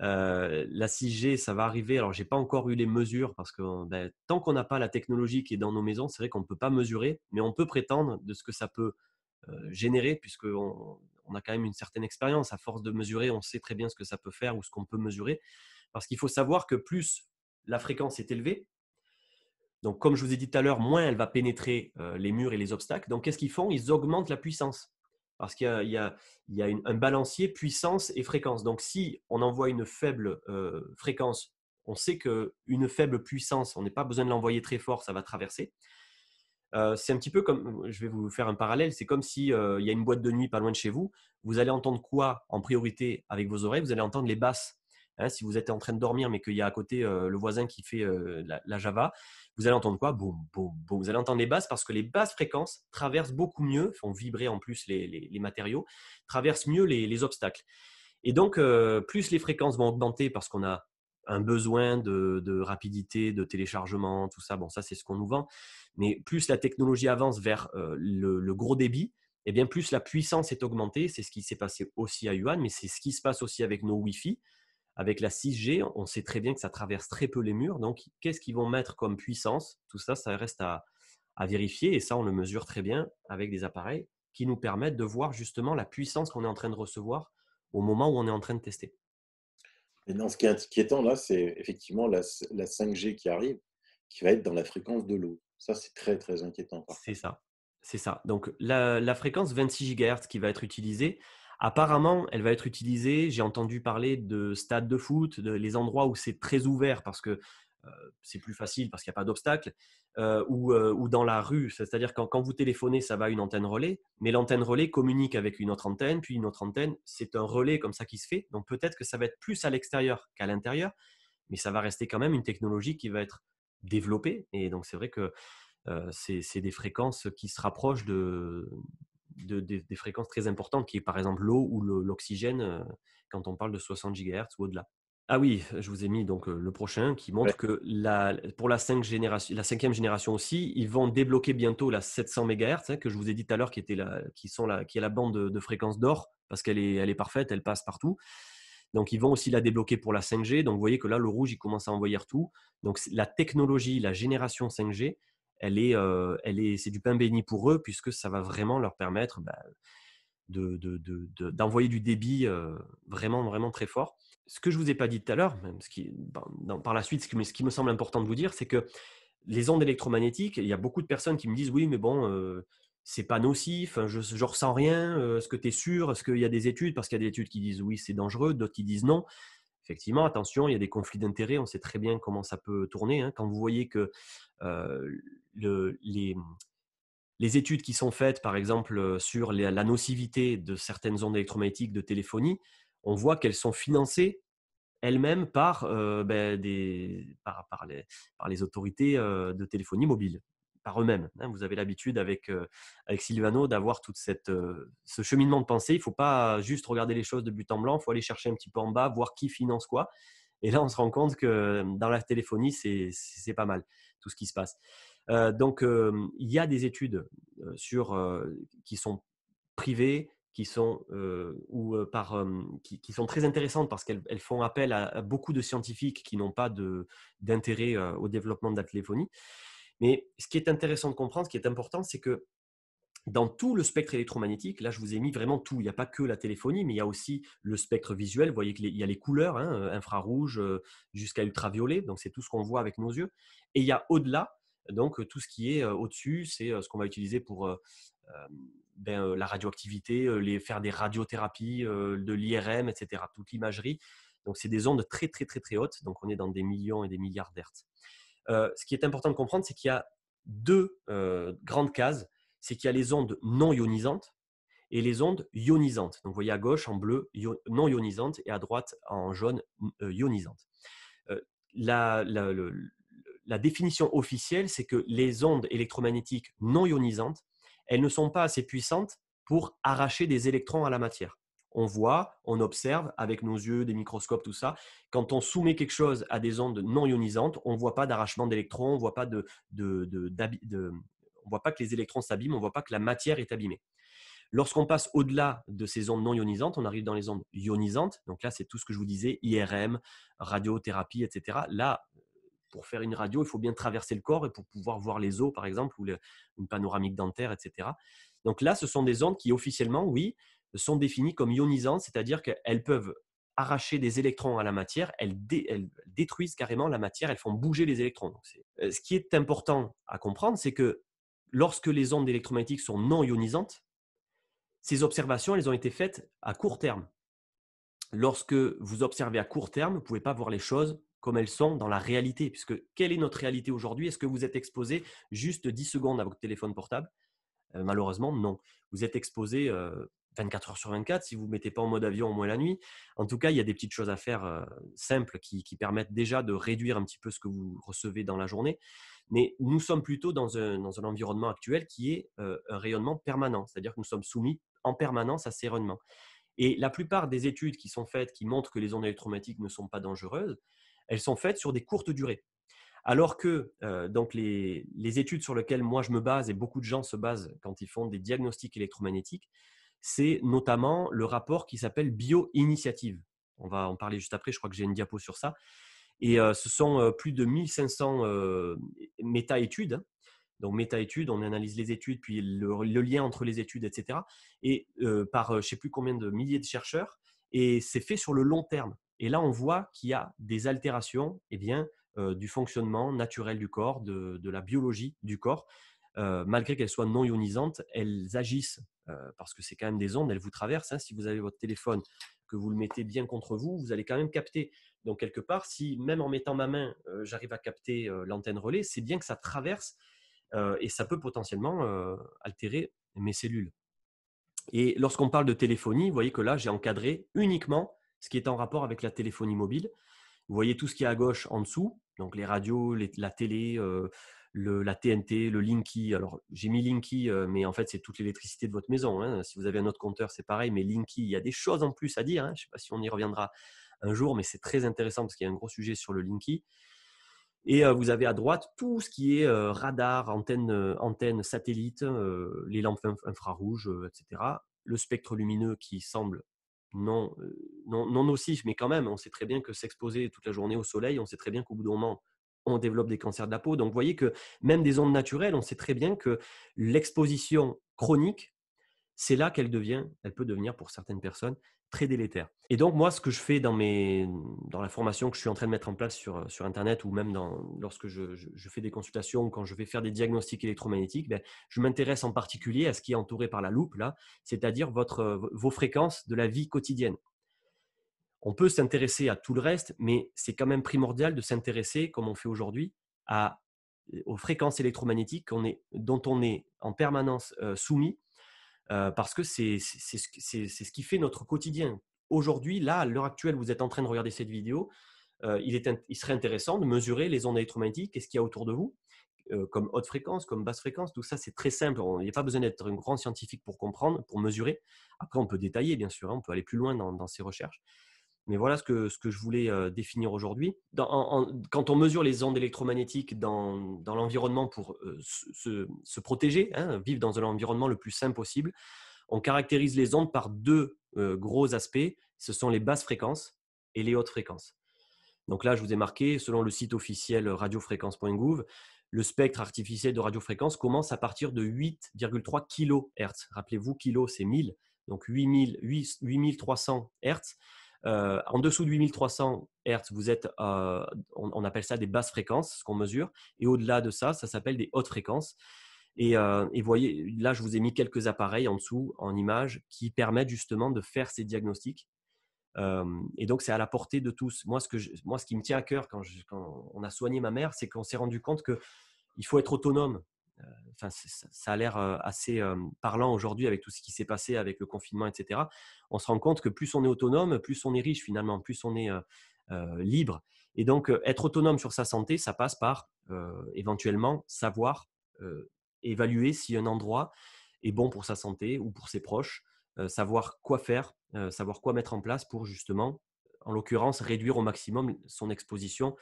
Speaker 2: la 6G, ça va arriver. Alors, je n'ai pas encore eu les mesures parce que ben, tant qu'on n'a pas la technologie qui est dans nos maisons, c'est vrai qu'on ne peut pas mesurer, mais on peut prétendre de ce que ça peut générer, puisqu'on on a quand même une certaine expérience. À force de mesurer, on sait très bien ce que ça peut faire ou ce qu'on peut mesurer. Parce qu'il faut savoir que plus la fréquence est élevée, donc comme je vous ai dit tout à l'heure, moins elle va pénétrer les murs et les obstacles. Donc, qu'est-ce qu'ils font Ils augmentent la puissance. Parce qu'il y a, un balancier puissance et fréquence. Donc si on envoie une faible euh, fréquence, on sait qu'une faible puissance, on n'est pas besoin de l'envoyer très fort, ça va traverser. Euh, c'est un petit peu comme, je vais vous faire un parallèle, c'est comme s'il euh, y a une boîte de nuit pas loin de chez vous. Vous allez entendre quoi en priorité avec vos oreilles Vous allez entendre les basses Hein, si vous êtes en train de dormir, mais qu'il y a à côté euh, le voisin qui fait euh, la, Java, vous allez entendre quoi Vous allez entendre les basses parce que les basses fréquences traversent beaucoup mieux, font vibrer en plus les, matériaux, traversent mieux les, obstacles. Et donc, euh, plus les fréquences vont augmenter parce qu'on a un besoin de, rapidité, de téléchargement, tout ça. Bon, ça, c'est ce qu'on nous vend. Mais plus la technologie avance vers le, gros débit, et eh bien, plus la puissance est augmentée. C'est ce qui s'est passé aussi à Yuan, mais c'est ce qui se passe aussi avec nos Wi-Fi. Avec la 6G, on sait très bien que ça traverse très peu les murs. Donc, qu'est-ce qu'ils vont mettre comme puissance Tout ça, ça reste à, vérifier. Et ça, on le mesure très bien avec des appareils qui nous permettent de voir justement la puissance qu'on est en train de recevoir au moment où on est en train de tester.
Speaker 1: Et ce qui est inquiétant là, c'est effectivement la, 5G qui arrive, qui va être dans la fréquence de l'eau. Ça, c'est très, très inquiétant. C'est ça.
Speaker 2: C'est ça. Donc, la, la, fréquence 26 GHz qui va être utilisée, Apparemment, elle va être utilisée. J'ai entendu parler de stades de foot, de les endroits où c'est très ouvert parce que euh, c'est plus facile parce qu'il n'y a pas d'obstacle, euh, euh, ou, dans la rue. C'est-à-dire quand, quand vous téléphonez, ça va à une antenne relais, mais l'antenne relais communique avec une autre antenne, puis une autre antenne. C'est un relais comme ça qui se fait. Donc peut-être que ça va être plus à l'extérieur qu'à l'intérieur, mais ça va rester quand même une technologie qui va être développée. Et donc c'est vrai que c'est des fréquences qui se rapprochent de, des fréquences très importantes, qui est par exemple l'eau ou l'oxygène, euh, quand on parle de 60 GHz ou au-delà. Ah oui, je vous ai mis donc euh, le prochain qui montre que pour la, la cinquième génération aussi, ils vont débloquer bientôt la 700 MHz hein, que je vous ai dit tout à l'heure qui, était qui, qui est la bande de, fréquence d'or parce qu'elle est, elle est parfaite, elle passe partout. Donc ils vont aussi la débloquer pour la 5G. Donc vous voyez que là, le rouge, il commence à envoyer tout. Donc la technologie, la génération 5G elle est, euh, elle c'est du pain béni pour eux puisque ça va vraiment leur permettre bah, de, d'envoyer du débit euh, vraiment, vraiment très fort. Ce que je vous ai pas dit tout à l'heure, même ce qui, ben, par la suite, ce qui, me semble important de vous dire, c'est que les ondes électromagnétiques, il y a beaucoup de personnes qui me disent oui, mais bon. Euh, c'est pas nocif, hein, je, ne ressens rien, est-ce que tu es sûr, est-ce qu'il y a des études, parce qu'il y a des études qui disent oui, c'est dangereux, d'autres qui disent non effectivement, attention, il y a des conflits d'intérêts. On sait très bien comment ça peut tourner. Hein. Quand vous voyez que les, mmh, les études qui sont faites, par exemple, euh, sur la nocivité de certaines ondes électromagnétiques de téléphonie, on voit qu'elles sont financées elles-mêmes par, euh, ben, par, les, par, les, autorités euh, de téléphonie mobile, par eux-mêmes. Hein. vous avez l'habitude avec, avec Silvano d'avoir tout ce cheminement de pensée. Il ne faut pas juste regarder les choses de but en blanc, il faut aller chercher un petit peu en bas, voir qui finance quoi. Et là, on se rend compte que dans la téléphonie, c'est pas mal tout ce qui se passe. Euh, donc, il y a des études sur, qui sont privées, qui sont, ou, par, qui, sont très intéressantes parce qu'elles font appel à, beaucoup de scientifiques qui n'ont pas d'intérêt au développement de la téléphonie. Mais ce qui est intéressant de comprendre, ce qui est important, c'est que dans tout le spectre électromagnétique, là je vous ai mis vraiment tout, il n'y a pas que la téléphonie, mais il y a aussi le spectre visuel, vous voyez qu'il y a les couleurs, hein, infrarouge jusqu'à ultraviolet, donc c'est tout ce qu'on voit avec nos yeux, et il y a au-delà donc, tout ce qui est au-dessus, c'est ce qu'on va utiliser pour ben, la radioactivité, les, faire des radiothérapies, de l'IRM, etc., toute l'imagerie. Donc, c'est des ondes très, très, très, très hautes. Donc, on est dans des millions et des milliards d'hertz. ce qui est important de comprendre, c'est qu'il y a deux grandes cases. C'est qu'il y a les ondes non ionisantes et les ondes ionisantes. Donc, vous voyez à gauche en bleu non ionisante et à droite en jaune euh, ionisante. La, le, la définition officielle, c'est que les ondes électromagnétiques non ionisantes, elles ne sont pas assez puissantes pour arracher des électrons à la matière. On voit, on observe avec nos yeux, des microscopes, tout ça. Quand on soumet quelque chose à des ondes non ionisantes, on ne voit pas d'arrachement d'électrons, on ne voit pas de, voit pas que les électrons s'abîment, on ne voit pas que la matière est abîmée. Lorsqu'on passe au-delà de ces ondes non ionisantes, on arrive dans les ondes ionisantes. Donc là, c'est tout ce que je vous disais, IRM, radiothérapie, etc. Là, pour faire une radio, il faut bien traverser le corps et pour pouvoir voir les os, par exemple, ou une panoramique dentaire, etc. Donc là, ce sont des ondes qui, officiellement, oui, sont définies comme ionisantes, c'est-à-dire qu'elles peuvent arracher des électrons à la matière, elles, détruisent carrément la matière, elles font bouger les électrons. Euh, ce qui est important à comprendre, c'est que lorsque les ondes électromagnétiques sont non ionisantes, ces observations, elles ont été faites à court terme. Lorsque vous observez à court terme, vous ne pouvez pas voir les choses comme elles sont dans la réalité. Puisque quelle est notre réalité aujourd'hui Est-ce que vous êtes exposé juste 10 secondes à votre téléphone portable euh, Malheureusement, non. Vous êtes exposé 24 euh, heures sur 24 si vous ne mettez pas en mode avion au moins la nuit. En tout cas, il y a des petites choses à faire euh, simples qui, qui, permettent déjà de réduire un petit peu ce que vous recevez dans la journée. Mais nous sommes plutôt dans un, dans un environnement actuel qui est un rayonnement permanent, c'est-à-dire que nous sommes soumis en permanence à ces rayonnements. Et la plupart des études qui sont faites qui montrent que les ondes électromagnétiques ne sont pas dangereuses, elles sont faites sur des courtes durées. Alors que euh, donc les, études sur lesquelles moi je me base et beaucoup de gens se basent quand ils font des diagnostics électromagnétiques, c'est notamment le rapport qui s'appelle bio-initiative. On va en parler juste après, je crois que j'ai une diapo sur ça. Et euh, ce sont euh, plus de 1500 méta-études. Hein. Donc méta-études, on analyse les études, puis le, le, lien entre les études, etc. Et par je ne sais plus combien de milliers de chercheurs. Et c'est fait sur le long terme. Et là, on voit qu'il y a des altérations et eh bien, euh, du fonctionnement naturel du corps, de, la biologie du corps. Euh, malgré qu'elles soient non ionisantes, elles agissent euh, parce que c'est quand même des ondes, elles vous traversent. Hein. Si vous avez votre téléphone, que vous le mettez bien contre vous, vous allez quand même capter. Donc, quelque part, si même en mettant ma main, j'arrive à capter l'antenne relais, c'est bien que ça traverse et ça peut potentiellement altérer mes cellules. Et lorsqu'on parle de téléphonie, vous voyez que là, j'ai encadré uniquement ce qui est en rapport avec la téléphonie mobile. Vous voyez tout ce qui est à gauche en dessous, donc les radios, la télé, euh, la TNT, le Linky. Alors j'ai mis Linky, euh, mais en fait c'est toute l'électricité de votre maison. Hein. Si vous avez un autre compteur, c'est pareil, mais Linky, il y a des choses en plus à dire. Hein. Je ne sais pas si on y reviendra un jour, mais c'est très intéressant parce qu'il y a un gros sujet sur le Linky. Et euh, vous avez à droite tout ce qui est radar, antenne satellite, les lampes infrarouges, etc. Le spectre lumineux qui semble non, non, non nocif, mais quand même, on sait très bien que s'exposer toute la journée au soleil, on sait très bien qu'au bout d'un moment, on développe des cancers de la peau. Donc, vous voyez que même des ondes naturelles, on sait très bien que l'exposition chronique c'est là qu'elle devient, elle peut devenir pour certaines personnes très délétère. Et donc moi, ce que je fais dans, mes, dans la formation que je suis en train de mettre en place sur, euh, sur Internet ou même dans, lorsque je, fais des consultations ou quand je vais faire des diagnostics électromagnétiques, ben, je m'intéresse en particulier à ce qui est entouré par la loupe, là, c'est-à-dire votre, vos fréquences de la vie quotidienne. On peut s'intéresser à tout le reste, mais c'est quand même primordial de s'intéresser, comme on fait aujourd'hui, à, aux fréquences électromagnétiques dont on est en permanence euh, soumis parce que c'est ce qui fait notre quotidien. Aujourd'hui, là, à l'heure actuelle, vous êtes en train de regarder cette vidéo, il, serait intéressant de mesurer les ondes électromagnétiques et ce qu'il y a autour de vous, comme haute fréquence, comme basse fréquence, tout ça, c'est très simple. il n'y a pas besoin d'être un grand scientifique pour comprendre, pour mesurer. Après, on peut détailler, bien sûr, hein, on peut aller plus loin dans, dans ces recherches. Mais voilà ce que, je voulais définir aujourd'hui. quand on mesure les ondes électromagnétiques dans, l'environnement pour se, protéger, hein, vivre dans un environnement le plus sain possible, on caractérise les ondes par deux gros aspects. Ce sont les basses fréquences et les hautes fréquences. Donc là, je vous ai marqué, selon le site officiel radiofréquence.gouv, le spectre artificiel de radiofréquence commence à partir de 8,3 kHz. Rappelez-vous, kilo, c'est 1000, donc 8300 Hz en dessous de 8300 Hz vous êtes, on, appelle ça des basses fréquences, ce qu'on mesure. Et au-delà de ça, ça s'appelle des hautes fréquences. Et, voyez, là, je vous ai mis quelques appareils en dessous, en images, qui permettent justement de faire ces diagnostics. et donc, c'est à la portée de tous. Moi, ce, qui me tient à cœur quand, on a soigné ma mère, c'est qu'on s'est rendu compte qu'il faut être autonome. Euh, enfin, ça a l'air euh, assez parlant aujourd'hui avec tout ce qui s'est passé avec le confinement, etc. On se rend compte que plus on est autonome, plus on est riche finalement, plus on est euh, libre. Et donc, être autonome sur sa santé, ça passe par éventuellement savoir évaluer si un endroit est bon pour sa santé ou pour ses proches, savoir quoi faire, savoir quoi mettre en place pour justement, en l'occurrence, réduire au maximum son exposition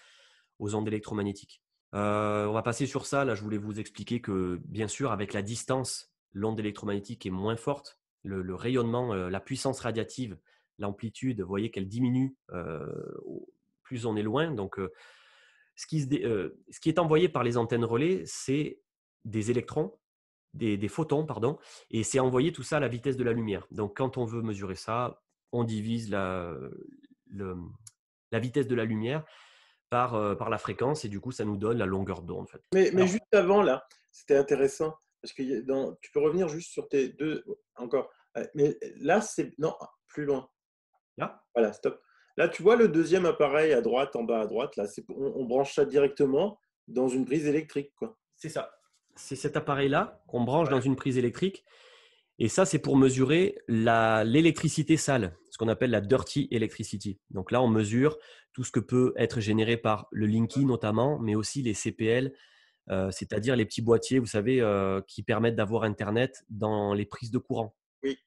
Speaker 2: aux ondes électromagnétiques. Euh, on va passer sur ça. Là, je voulais vous expliquer que, bien sûr, avec la distance, l'onde électromagnétique est moins forte. Le, rayonnement, euh, la puissance radiative, l'amplitude, vous voyez qu'elle diminue euh, plus on est loin. Donc, ce qui, est envoyé par les antennes relais, c'est des électrons, des, photons, pardon, et c'est envoyé tout ça à la vitesse de la lumière. Donc, quand on veut mesurer ça, on divise la vitesse de la lumière euh, par, la fréquence et du coup, ça nous donne la longueur d'onde.
Speaker 1: Mais, juste avant, là, c'était intéressant parce que tu peux revenir juste sur tes deux encore. Euh, mais là, c'est non plus loin. Là, voilà, stop. Là, tu vois le deuxième appareil à droite, en bas à droite. Là, on, on branche ça directement dans une prise électrique, C'est ça.
Speaker 2: C'est cet appareil-là qu'on branche dans une prise électrique. Et ça, c'est pour mesurer l'électricité sale ce qu'on appelle la dirty electricity. Donc là, on mesure tout ce que peut être généré par le Linky notamment, mais aussi les CPL, euh, c'est-à-dire les petits boîtiers, vous savez, euh, qui permettent d'avoir Internet dans les prises de courant.
Speaker 1: Oui.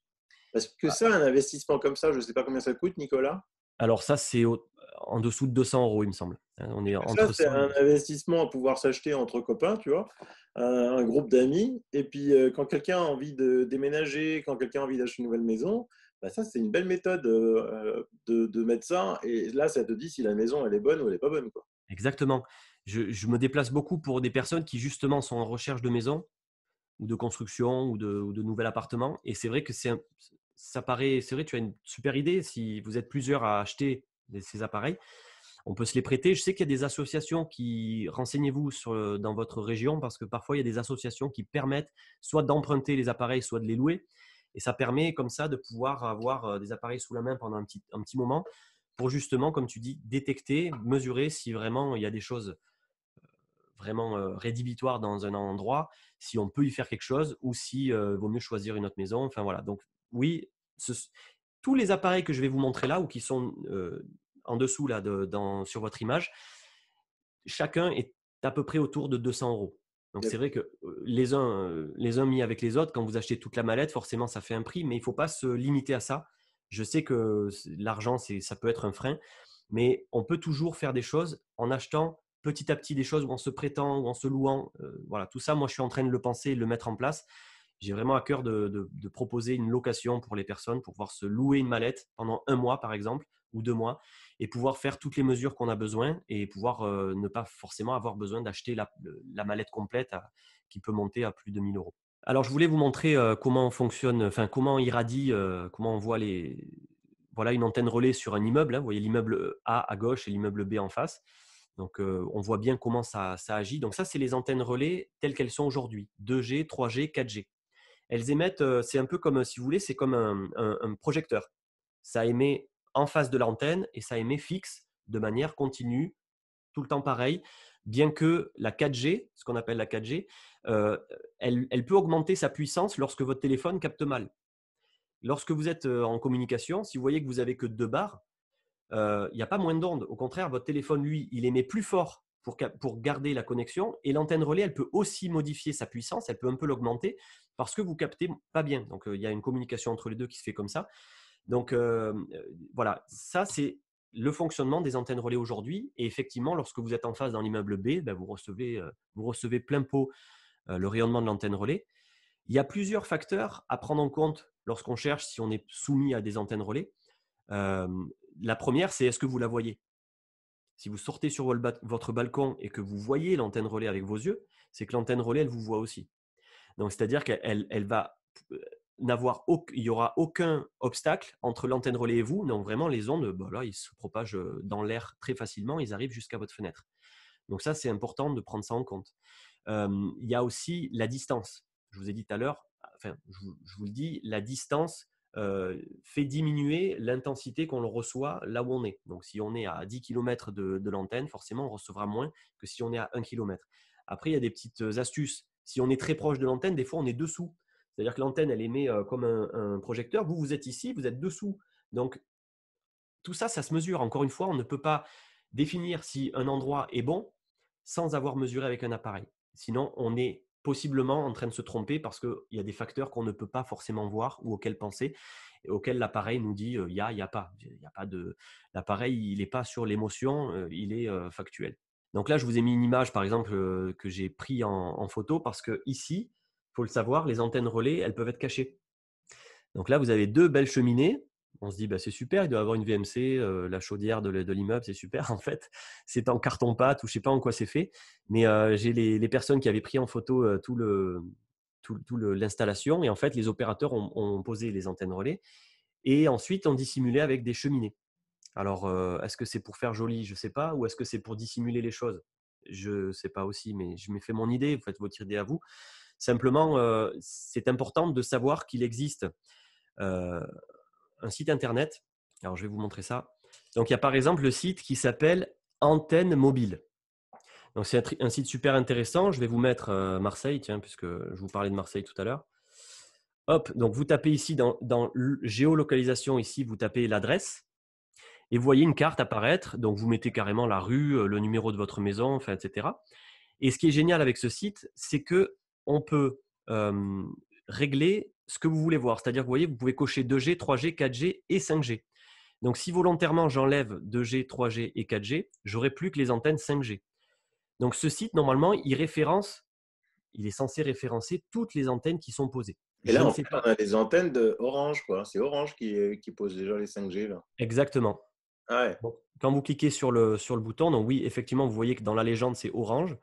Speaker 1: Parce que ah. ça, un investissement comme ça, je ne sais pas combien ça coûte, Nicolas.
Speaker 2: Alors ça, c'est en dessous de 200 euros, il me semble. Hein, on est ça, c'est un
Speaker 1: investissement à pouvoir s'acheter entre copains, tu vois, un groupe d'amis. Et puis, euh, quand quelqu'un a envie de déménager, quand quelqu'un a envie d'acheter une nouvelle maison, bah, ça c'est une belle méthode de, de, médecin. Et là, ça te dit si la maison elle est bonne ou elle n'est pas bonne.
Speaker 2: Exactement. Je, me déplace beaucoup pour des personnes qui justement sont en recherche de maison ou de construction ou de, nouvel appartement. Et c'est vrai que c'est ça c'est vrai, tu as une super idée. Si vous êtes plusieurs à acheter ces appareils, on peut se les prêter. Je sais qu'il y a des associations qui, renseignez-vous dans votre région parce que parfois il y a des associations qui permettent soit d'emprunter les appareils, soit de les louer. Et ça permet comme ça de pouvoir avoir des appareils sous la main pendant un petit, un petit moment pour justement, comme tu dis, détecter, mesurer si vraiment il y a des choses vraiment rédhibitoires dans un endroit, si on peut y faire quelque chose ou si vaut mieux choisir une autre maison. Enfin voilà, donc oui, tous les appareils que je vais vous montrer là ou qui sont en dessous là sur votre image, chacun est à peu près autour de 200 euros. Donc c'est vrai que les uns, les uns mis avec les autres, quand vous achetez toute la mallette, forcément ça fait un prix, mais il ne faut pas se limiter à ça. Je sais que l'argent, ça peut être un frein, mais on peut toujours faire des choses en achetant petit à petit des choses ou en se prêtant ou en se louant. voilà, tout ça, moi je suis en train de le penser le mettre en place. J'ai vraiment à cœur de proposer une location pour les personnes pour pouvoir se louer une mallette pendant un mois par exemple ou deux mois et pouvoir faire toutes les mesures qu'on a besoin et pouvoir euh, ne pas forcément avoir besoin d'acheter la, la, mallette complète euh, qui peut monter à plus de 1000 euros. Alors je voulais vous montrer euh, comment on fonctionne, enfin comment on irradie, comment on voit les, voilà une antenne relais sur un immeuble. Hein. Vous voyez l'immeuble A à gauche et l'immeuble B en face. Donc on voit bien comment ça, ça agit. Donc ça c'est les antennes relais telles qu'elles sont aujourd'hui, 2G, 3G, 4G. Elles émettent, c'est un peu comme, si vous voulez, c'est comme un, un, un projecteur. Ça émet en face de l'antenne et ça émet fixe de manière continue, tout le temps pareil, bien que la 4G, ce qu'on appelle la 4G, euh, elle, peut augmenter sa puissance lorsque votre téléphone capte mal. Lorsque vous êtes euh, en communication, si vous voyez que vous avez que deux barres, euh, il n'y a pas moins d'ondes. Au contraire, votre téléphone, lui, il émet plus fort pour, garder la connexion et l'antenne relais, elle peut aussi modifier sa puissance, elle peut un peu l'augmenter parce que vous captez pas bien. Donc, il y a une communication entre les deux qui se fait comme ça. Donc voilà, ça c'est le fonctionnement des antennes relais aujourd'hui. Et effectivement, lorsque vous êtes en face dans l'immeuble B, ben, vous, recevez, vous recevez plein pot le rayonnement de l'antenne relais. Il y a plusieurs facteurs à prendre en compte lorsqu'on cherche si on est soumis à des antennes relais. la première, c'est est-ce que vous la voyez Si vous sortez sur votre balcon et que vous voyez l'antenne relais avec vos yeux, c'est que l'antenne relais, elle vous voit aussi. Donc, c'est-à-dire qu'elle elle va n'avoir il y aura aucun obstacle entre l'antenne relais et vous. Donc vraiment les ondes, ben là, ils se propagent dans l'air très facilement, ils arrivent jusqu'à votre fenêtre. Donc ça c'est important de prendre ça en compte. il y a aussi la distance. Je vous ai dit tout à l'heure, enfin je vous, le dis, la distance fait diminuer l'intensité qu'on reçoit là où on est. Donc si on est à 10 km de, de l'antenne, forcément on recevra moins que si on est à 1 km. Après il y a des petites astuces. Si on est très proche de l'antenne, des fois on est dessous. C'est-à-dire que l'antenne, elle émet euh, comme un, projecteur. Vous, vous êtes ici, vous êtes dessous. Donc, tout ça, ça se mesure. Encore une fois, on ne peut pas définir si un endroit est bon sans avoir mesuré avec un appareil. Sinon, on est possiblement en train de se tromper parce qu'il y a des facteurs qu'on ne peut pas forcément voir ou auxquels penser et auxquels l'appareil nous dit il euh, y a, il n'y a pas. Y a pas de... L'appareil, il n'est pas sur l'émotion, euh, il est factuel. Donc là, je vous ai mis une image, par exemple, que j'ai pris en, en, photo parce que ici, faut le savoir, les antennes relais, elles peuvent être cachées. Donc là, vous avez deux belles cheminées. On se dit, bah, c'est super, il doit avoir une VMC, euh, la chaudière de l'immeuble, c'est super. (laughs) En fait, c'est en carton-pâte ou je sais pas en quoi c'est fait. Mais euh, j'ai les, personnes qui avaient pris en photo euh, tout le tout, l'installation et en fait les opérateurs ont, posé les antennes relais et ensuite ont dissimulé avec des cheminées. Alors est-ce que c'est pour faire joli, je sais pas, ou est-ce que c'est pour dissimuler les choses, je sais pas aussi, mais je me fait mon idée, vous faites votre idée à vous. Simplement, euh, c'est important de savoir qu'il existe euh, un site internet. Alors, je vais vous montrer ça. Donc, il y a par exemple le site qui s'appelle Antenne Mobile. Donc, c'est un, site super intéressant. Je vais vous mettre euh, Marseille, tiens, puisque je vous parlais de Marseille tout à l'heure. Hop, donc vous tapez ici dans, dans géolocalisation, ici, vous tapez l'adresse et vous voyez une carte apparaître. Donc, vous mettez carrément la rue, le numéro de votre maison, etc. Et ce qui est génial avec ce site, c'est que on peut régler ce que vous voulez voir. C'est-à-dire, vous voyez, vous pouvez cocher 2G, 3G, 4G et 5G. Donc, si volontairement j'enlève 2G, 3G et 4G, j'aurai plus que les antennes 5G. Donc, ce site, normalement, il référence, il est censé référencer toutes les antennes qui sont posées. Et là, on, a
Speaker 1: les antennes de Orange, quoi. C'est Orange qui, euh, pose déjà les 5G,
Speaker 2: Exactement. Ah quand vous cliquez sur le, sur le bouton, donc oui, effectivement, vous voyez que dans la légende, c'est Orange.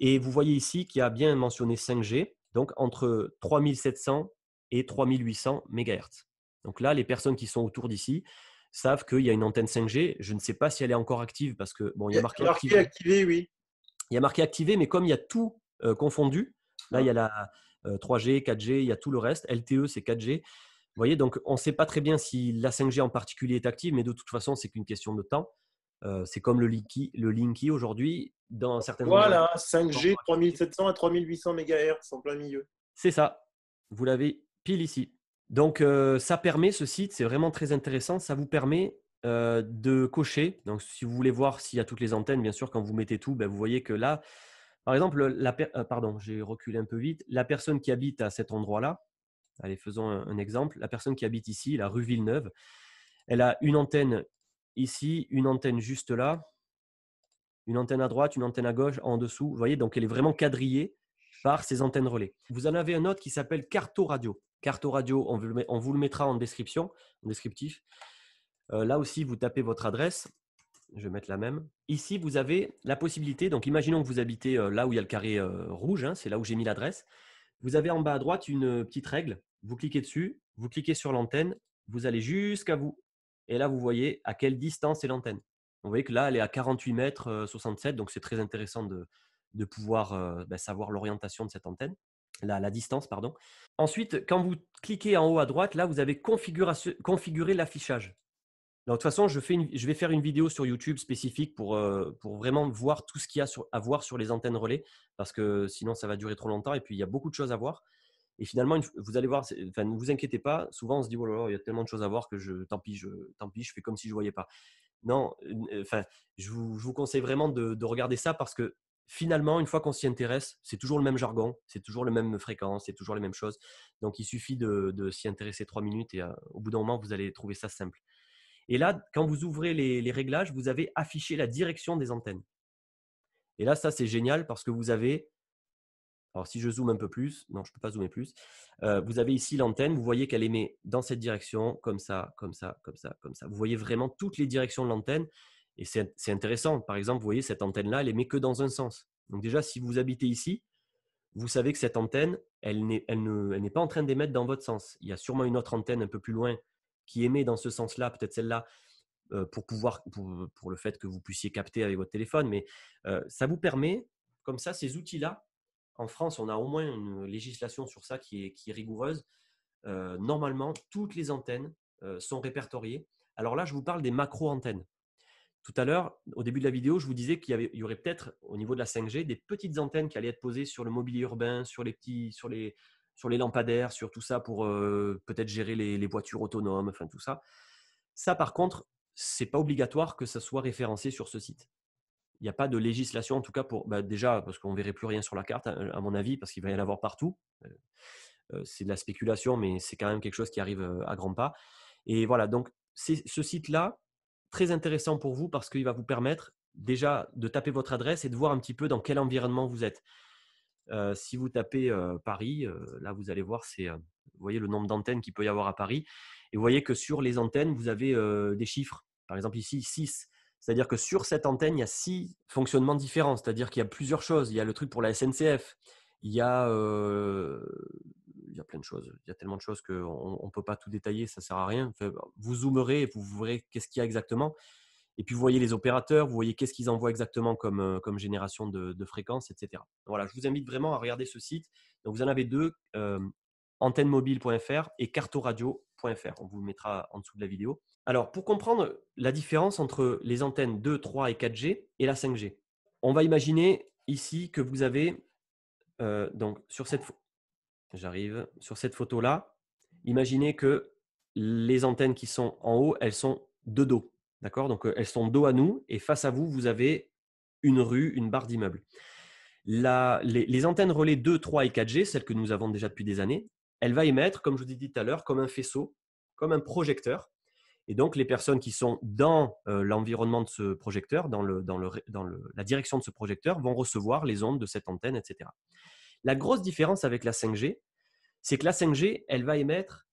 Speaker 2: Et vous voyez ici qu'il y a bien mentionné 5G, donc entre 3700 et 3800 MHz. Donc là, les personnes qui sont autour d'ici savent qu'il y a une antenne 5G. Je ne sais pas si elle est encore active parce que bon, il y a marqué, activé, oui. Il y a marqué activé, mais comme il y a tout euh, confondu, là il y a hein. la 3G, euh, 4G, il y a tout le reste. LTE c'est 4G. Vous voyez, donc on ne sait pas très bien si la 5G en particulier est active, mais de toute façon c'est qu'une question de temps c'est comme le Linky, aujourd'hui dans certaines. Voilà,
Speaker 1: 5G 3700 à 3800 MHz en plein milieu.
Speaker 2: C'est ça. Vous l'avez pile ici. Donc ça permet ce site, c'est vraiment très intéressant. Ça vous permet de cocher. Donc si vous voulez voir s'il y a toutes les antennes, bien sûr, quand vous mettez tout, ben, vous voyez que là, par exemple, la pardon, j'ai reculé un peu vite. La personne qui habite à cet endroit-là, allez, faisons un exemple. La personne qui habite ici, la rue Villeneuve, elle a une antenne ici, une antenne juste là, une antenne à droite, une antenne à gauche, en dessous. Vous voyez, donc elle est vraiment quadrillée par ces antennes relais. Vous en avez un autre qui s'appelle Carto Radio. Carto Radio, on vous le mettra en description, en descriptif. Euh, là aussi, vous tapez votre adresse. Je vais mettre la même. Ici, vous avez la possibilité, donc imaginons que vous habitez euh, là où il y a le carré euh, rouge, hein, c'est là où j'ai mis l'adresse. Vous avez en bas à droite une petite règle. Vous cliquez dessus, vous cliquez sur l'antenne, vous allez jusqu'à vous, et là, vous voyez à quelle distance est l'antenne. Vous voyez que là, elle est à 48 mètres 67, donc c'est très intéressant de, pouvoir bah, savoir l'orientation de cette antenne, la, distance, pardon. Ensuite, quand vous cliquez en haut à droite, là, vous avez configuré l'affichage. De toute façon, je, vais faire une vidéo sur YouTube spécifique pour, vraiment voir tout ce qu'il y a à voir sur les antennes relais, parce que sinon, ça va durer trop longtemps et puis il y a beaucoup de choses à voir. Et finalement, vous allez voir, enfin, ne vous inquiétez pas, souvent on se dit, oh il y a tellement de choses à voir que je, tant pis, je, tant pis, je fais comme si je ne voyais pas. Non, euh, enfin, je vous, je vous conseille vraiment de, regarder ça parce que finalement, une fois qu'on s'y intéresse, c'est toujours le même jargon, c'est toujours la même fréquence, c'est toujours les mêmes choses. Donc, il suffit de, s'y intéresser trois minutes et euh, au bout d'un moment, vous allez trouver ça simple. Et là, quand vous ouvrez les réglages, vous avez affiché la direction des antennes. Et là, ça, c'est génial parce que vous avez alors, si je zoome un peu plus, non, je ne peux pas zoomer plus. Euh, vous avez ici l'antenne, vous voyez qu'elle émet dans cette direction, comme ça, comme ça, comme ça, comme ça. Vous voyez vraiment toutes les directions de l'antenne. Et c'est intéressant. Par exemple, vous voyez, cette antenne-là, elle émet que dans un sens. Donc, déjà, si vous habitez ici, vous savez que cette antenne, elle n'est elle elle pas en train d'émettre dans votre sens. Il y a sûrement une autre antenne un peu plus loin qui émet dans ce sens-là, peut-être celle-là, euh, pour, pouvoir, pour, pour, le fait que vous puissiez capter avec votre téléphone. Mais euh, ça vous permet, comme ça, ces outils-là, en France, on a au moins une législation sur ça qui est, rigoureuse. Euh, normalement, toutes les antennes euh, sont répertoriées. Alors là, je vous parle des macro-antennes. Tout à l'heure, au début de la vidéo, je vous disais qu'il y, aurait peut-être, au niveau de la 5G, des petites antennes qui allaient être posées sur le mobilier urbain, sur les petits, sur les, lampadaires, sur tout ça pour euh, peut-être gérer les, voitures autonomes, enfin tout ça. Ça, par contre, ce n'est pas obligatoire que ça soit référencé sur ce site il n'y a pas de législation, en tout cas pour bah, déjà parce qu'on verrait plus rien sur la carte, hein, à, mon avis, parce qu'il va y en avoir partout. Euh, euh, c'est de la spéculation, mais c'est quand même quelque chose qui arrive euh, à grands pas. Et voilà, donc ce site-là, très intéressant pour vous parce qu'il va vous permettre déjà de taper votre adresse et de voir un petit peu dans quel environnement vous êtes. si vous tapez Paris, là vous allez voir, c'est, vous voyez le nombre d'antennes qu'il peut y avoir à Paris. Et vous voyez que sur les antennes, vous avez des chiffres. Par exemple, ici, 6. C'est-à-dire que sur cette antenne, il y a six fonctionnements différents. C'est-à-dire qu'il y a plusieurs choses. Il y a le truc pour la SNCF. Il y a, euh, il plein de choses. Il y a tellement de choses qu'on ne peut pas tout détailler. Ça ne sert à rien. vous zoomerez et vous verrez qu'est-ce qu'il y a exactement. Et puis, vous voyez les opérateurs. Vous voyez qu'est-ce qu'ils envoient exactement comme, euh, comme génération de, fréquences, etc. Voilà, je vous invite vraiment à regarder ce site. Donc, vous en avez deux. Euh, antennemobile.fr et cartoradio.fr. On vous mettra en dessous de la vidéo. Alors, pour comprendre la différence entre les antennes 2, 3 et 4G et la 5G, on va imaginer ici que vous avez, euh, donc sur cette, j'arrive, sur cette photo-là, imaginez que les antennes qui sont en haut, elles sont de dos. D'accord Donc, euh, elles sont dos à nous et face à vous, vous avez une rue, une barre d'immeuble. les, antennes relais 2, 3 et 4G, celles que nous avons déjà depuis des années, elle va émettre, comme je vous ai dit tout à l'heure, comme un faisceau, comme un projecteur. Et donc, les personnes qui sont dans euh, l'environnement de ce projecteur, dans, la direction de ce projecteur, vont recevoir les ondes de cette antenne, etc. La grosse différence avec la 5G, c'est que la 5G, elle va émettre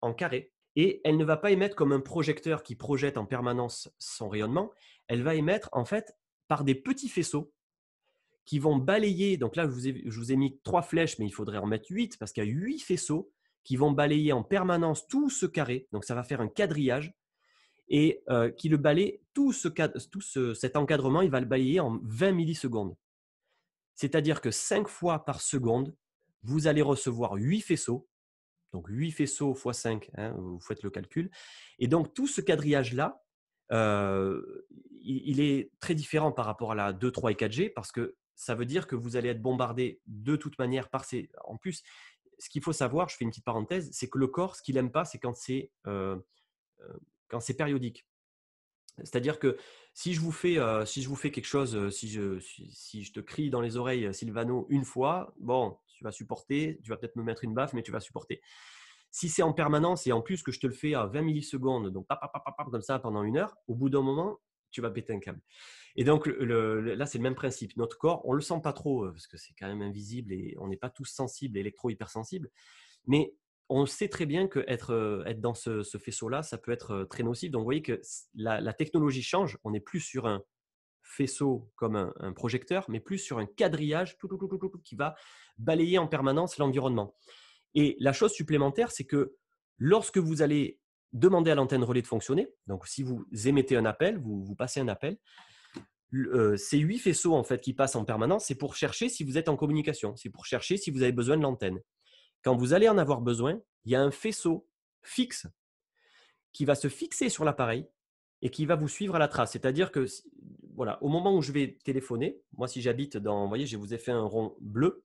Speaker 2: en carré et elle ne va pas émettre comme un projecteur qui projette en permanence son rayonnement, elle va émettre en fait par des petits faisceaux qui vont balayer. Donc là, je vous, ai, je vous ai mis trois flèches, mais il faudrait en mettre huit parce qu'il y a huit faisceaux qui vont balayer en permanence tout ce carré. Donc ça va faire un quadrillage et euh, qui le balaye tout, ce, tout ce, cet encadrement, il va le balayer en 20 millisecondes. C'est-à-dire que 5 fois par seconde, vous allez recevoir huit faisceaux. Donc huit faisceaux x 5, hein, vous faites le calcul. Et donc tout ce quadrillage-là, euh, il, il, est très différent par rapport à la 2, 3 et 4G parce que ça veut dire que vous allez être bombardé de toute manière par ces. En plus, ce qu'il faut savoir, je fais une petite parenthèse, c'est que le corps, ce qu'il n'aime pas, c'est quand c'est euh, euh, quand c'est périodique. C'est-à-dire que si je vous fais, euh, si je vous fais quelque chose, si je, si, je te crie dans les oreilles, Sylvano, une fois, bon, tu vas supporter, tu vas peut-être me mettre une baffe, mais tu vas supporter. Si c'est en permanence et en plus que je te le fais à 20 millisecondes, donc pap, comme ça pendant une heure, au bout d'un moment, tu vas péter un câble. Et donc là, c'est le même principe. Notre corps, on le sent pas trop euh, parce que c'est quand même invisible et on n'est pas tous sensibles, électro-hypersensibles. Mais on sait très bien qu'être euh, être, dans ce, faisceau-là, ça peut être euh, très nocif. Donc vous voyez que la, technologie change. On n'est plus sur un faisceau comme un, projecteur, mais plus sur un quadrillage qui va balayer en permanence l'environnement. Et la chose supplémentaire, c'est que lorsque vous allez demandez à l'antenne relais de fonctionner. Donc, si vous émettez un appel, vous, vous passez un appel. Euh, ces huit faisceaux en fait qui passent en permanence, c'est pour chercher si vous êtes en communication, c'est pour chercher si vous avez besoin de l'antenne. Quand vous allez en avoir besoin, il y a un faisceau fixe qui va se fixer sur l'appareil et qui va vous suivre à la trace. C'est-à-dire que voilà, au moment où je vais téléphoner, moi si j'habite dans, vous voyez, je vous ai fait un rond bleu.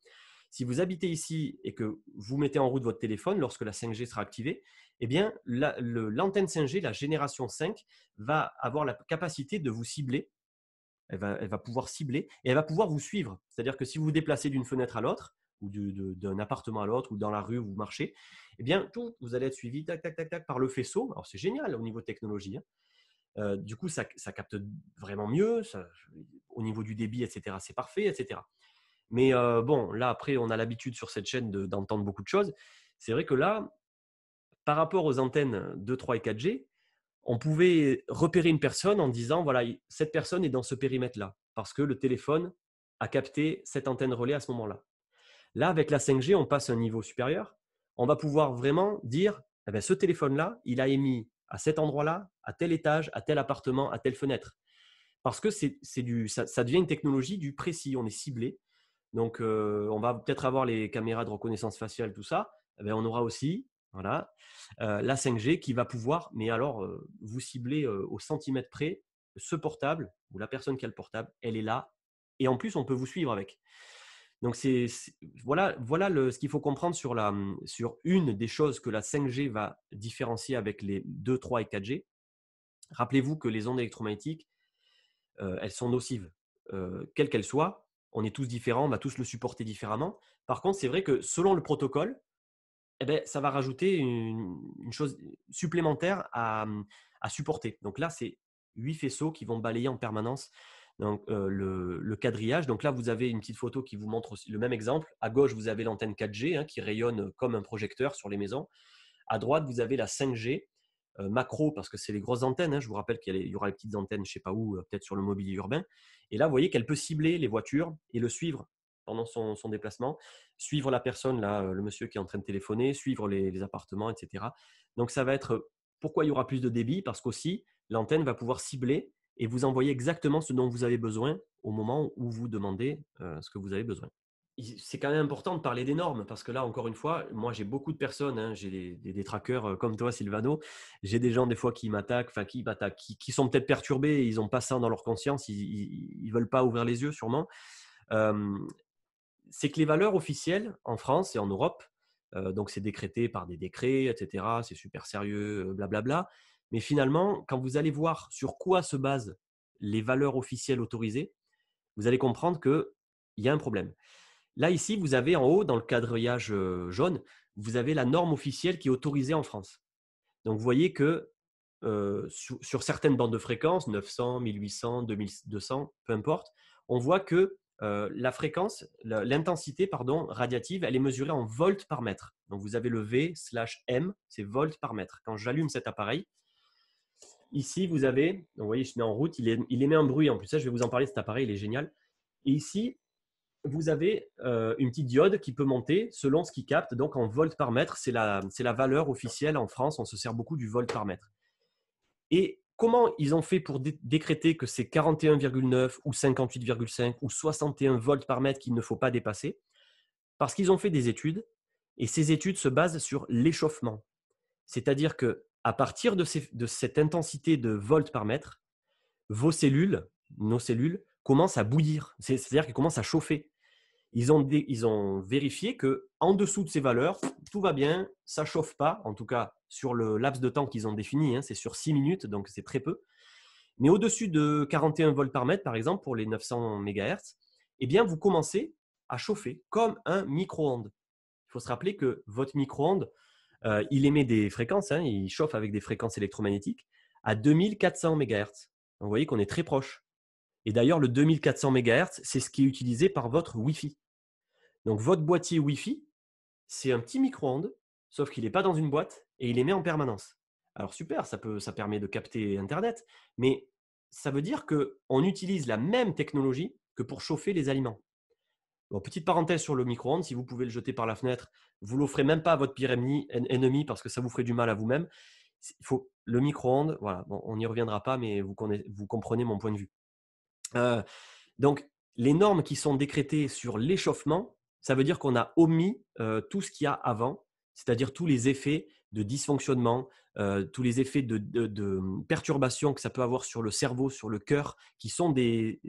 Speaker 2: Si vous habitez ici et que vous mettez en route votre téléphone lorsque la 5G sera activée, eh bien, l'antenne 5G, la génération 5, va avoir la capacité de vous cibler. Elle va, pouvoir cibler et elle va pouvoir vous suivre. C'est-à-dire que si vous vous déplacez d'une fenêtre à l'autre, ou d'un appartement à l'autre, ou dans la rue où vous marchez, eh bien, tout, vous allez être suivi tac, tac, tac, tac, par le faisceau. Alors, c'est génial au niveau technologie. Hein. Euh, du coup, ça, capte vraiment mieux. au niveau du débit, etc., c'est parfait, etc. Mais euh, bon, là, après, on a l'habitude sur cette chaîne d'entendre beaucoup de choses. C'est vrai que là, par rapport aux antennes 2, 3 et 4G, on pouvait repérer une personne en disant, voilà, cette personne est dans ce périmètre-là, parce que le téléphone a capté cette antenne relais à ce moment-là. Là, avec la 5G, on passe à un niveau supérieur. On va pouvoir vraiment dire, eh ben, ce téléphone-là, il a émis à cet endroit-là, à tel étage, à tel appartement, à telle fenêtre. Parce que c'est, du, ça, devient une technologie du précis, on est ciblé. Donc, euh, on va peut-être avoir les caméras de reconnaissance faciale, tout ça. Eh ben, on aura aussi voilà. la 5G qui va pouvoir, mais alors, vous cibler au centimètre près ce portable ou la personne qui a le portable, elle est là. Et en plus, on peut vous suivre avec. Donc, c'est, voilà, voilà ce qu'il faut comprendre sur, la, mmh, sur une des choses que la 5G va différencier avec les 2, 3 et 4G. Rappelez-vous que les ondes électromagnétiques, elles sont nocives, quelles qu'elles soient. On est tous différents, on va tous le supporter différemment. Par contre, c'est vrai que selon le protocole, eh ben, ça va rajouter une, chose supplémentaire mmh, à, supporter. Donc là, c'est huit faisceaux qui vont balayer en permanence le, quadrillage. Donc là, vous avez une petite photo qui vous montre le même exemple. À gauche, vous avez l'antenne 4G hein, qui rayonne comme un projecteur sur les maisons. À droite, vous avez la 5G macro parce que c'est les grosses antennes. Hein. Je vous rappelle qu'il y, y, aura les petites antennes, je ne sais pas où, euh, peut-être sur le mobilier urbain. Et là, vous voyez qu'elle peut cibler les voitures et le suivre pendant son, déplacement, suivre la personne, là, euh, le monsieur qui est en train de téléphoner, suivre les, appartements, etc. Donc ça va être euh, pourquoi il y aura plus de débit, parce qu'aussi l'antenne va pouvoir cibler et vous envoyer exactement ce dont vous avez besoin au moment où vous demandez euh, ce que vous avez besoin. C'est quand même important de parler des normes parce que là, encore une fois, moi j'ai beaucoup de personnes, hein, j'ai des, trackers comme toi, Silvano, j'ai des gens des fois qui m'attaquent, enfin qui qui, sont peut-être perturbés, ils n'ont pas ça dans leur conscience, ils ne veulent pas ouvrir les yeux sûrement c'est que les valeurs officielles en France et en Europe, euh, donc c'est décrété par des décrets, etc., c'est super sérieux, euh, blablabla, mais finalement, quand vous allez voir sur quoi se basent les valeurs officielles autorisées, vous allez comprendre qu'il y a un problème. Là, ici, vous avez en haut, dans le quadrillage euh, jaune, vous avez la norme officielle qui est autorisée en France. Donc, vous voyez que sur, sur, certaines bandes de fréquences, 900, 1800, 2200, peu importe, on voit que euh, la fréquence, l'intensité pardon, radiative, elle est mesurée en volts par mètre. Donc vous avez le V slash M, c'est volts par mètre. Quand j'allume cet appareil, ici vous avez, vous voyez, je mets en route, il, il émet un bruit en plus. je vais vous en parler, cet appareil, il est génial. Et ici, vous avez euh, une petite diode qui peut monter selon ce qu'il capte. Donc en volts par mètre, c'est la, la valeur officielle en France. On se sert beaucoup du volt par mètre. Et comment ils ont fait pour décréter que c'est 41,9 ou 58,5 ou 61 volts par mètre qu'il ne faut pas dépasser Parce qu'ils ont fait des études et ces études se basent sur l'échauffement. C'est-à-dire que à partir de, de, cette intensité de volts par mètre, vos cellules, nos cellules, commencent à bouillir, c'est-à-dire qu'elles commencent à chauffer. Ils ont, vérifié que en dessous de ces valeurs, tout va bien, ça chauffe pas, en tout cas sur le laps de temps qu'ils ont défini, hein, c'est sur 6 minutes, donc c'est très peu. Mais au-dessus de 41 volts par mètre, par exemple, pour les 900 MHz, eh bien, vous commencez à chauffer comme un micro-ondes. Il faut se rappeler que votre micro-ondes, euh, il émet des fréquences, hein, il chauffe avec des fréquences électromagnétiques à 2400 MHz. vous voyez qu'on est très proche. Et d'ailleurs, le 2400 MHz, c'est ce qui est utilisé par votre Wi-Fi. Donc votre boîtier Wi-Fi, c'est un petit micro-ondes, sauf qu'il n'est pas dans une boîte et il émet en permanence. Alors super, ça, peut, ça permet de capter Internet, mais ça veut dire qu'on utilise la même technologie que pour chauffer les aliments. petite parenthèse sur le micro-ondes, si vous pouvez le jeter par la fenêtre, vous l'offrez même pas à votre pire ennemi, parce que ça vous ferait du mal à vous-même. Il faut le micro-ondes, voilà, bon, on n'y reviendra pas, mais vous, vous, comprenez mon point de vue. Euh, donc, les normes qui sont décrétées sur l'échauffement ça veut dire qu'on a omis euh, tout ce qu'il y a avant, c'est-à-dire tous les effets de dysfonctionnement, euh, tous les effets de, hum, perturbation que ça peut avoir sur le cerveau, sur le cœur, qui sont des,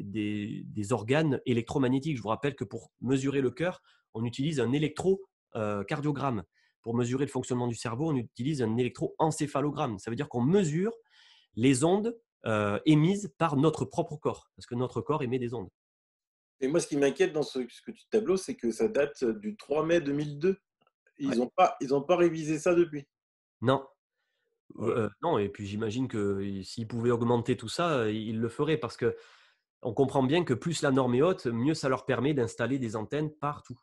Speaker 2: organes électromagnétiques. Je vous rappelle que pour mesurer le cœur, on utilise un électrocardiogramme. Euh, pour mesurer le fonctionnement du cerveau, on utilise un électroencéphalogramme. Ça veut dire qu'on mesure les ondes émises par notre propre corps, parce que notre corps émet des ondes.
Speaker 1: Et moi, ce qui m'inquiète dans ce, ce tu tableau, c'est que ça date euh, du 3 mai 2002. Ils n'ont pas, pas révisé ça depuis.
Speaker 2: Non. Euh, non, et puis j'imagine que euh, s'ils pouvaient augmenter tout ça, ils le feraient parce que on comprend bien que plus la norme est haute, mieux ça leur permet d'installer des antennes partout.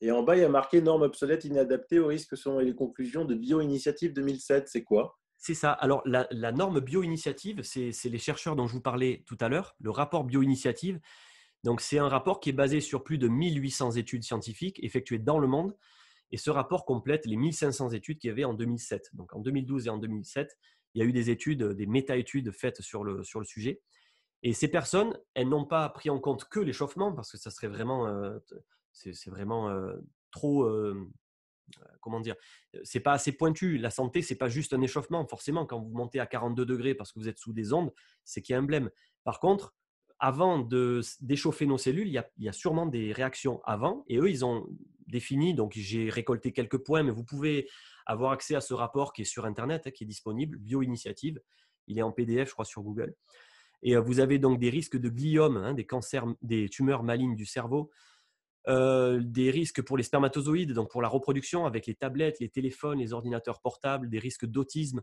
Speaker 1: Et en bas, il y a marqué normes obsolètes inadaptées au risque selon les conclusions de Bioinitiative 2007. C'est
Speaker 2: quoi C'est ça. Alors, la norme Bioinitiative, c'est les chercheurs dont je vous parlais tout à l'heure, le rapport Bioinitiative. Donc c'est un rapport qui est basé sur plus de 1800 études scientifiques effectuées dans le monde. Et ce rapport complète les 1500 études qu'il y avait en 2007. Donc en 2012 et en 2007, il y a eu des études, des méta-études faites sur le, sur le sujet. Et ces personnes, elles n'ont pas pris en compte que l'échauffement, parce que ça serait vraiment, euh, c'est vraiment euh, trop, euh, comment dire, c'est pas assez pointu. La santé, c'est pas juste un échauffement. Forcément, quand vous montez à 42 degrés parce que vous êtes sous des ondes, c'est qu'il y a un blême. Par contre, avant de d'échauffer nos cellules, il y, a, sûrement des réactions avant. Et eux, ils ont défini, donc j'ai récolté quelques points, mais vous pouvez avoir accès à ce rapport qui est sur Internet, hein, qui est disponible, Bioinitiative. Il est en PDF, je crois, sur Google. Et euh, vous avez donc des risques de gliome, hein, des cancers, des tumeurs malignes du cerveau, euh, des risques pour les spermatozoïdes, donc pour la reproduction avec les tablettes, les téléphones, les ordinateurs portables, des risques d'autisme,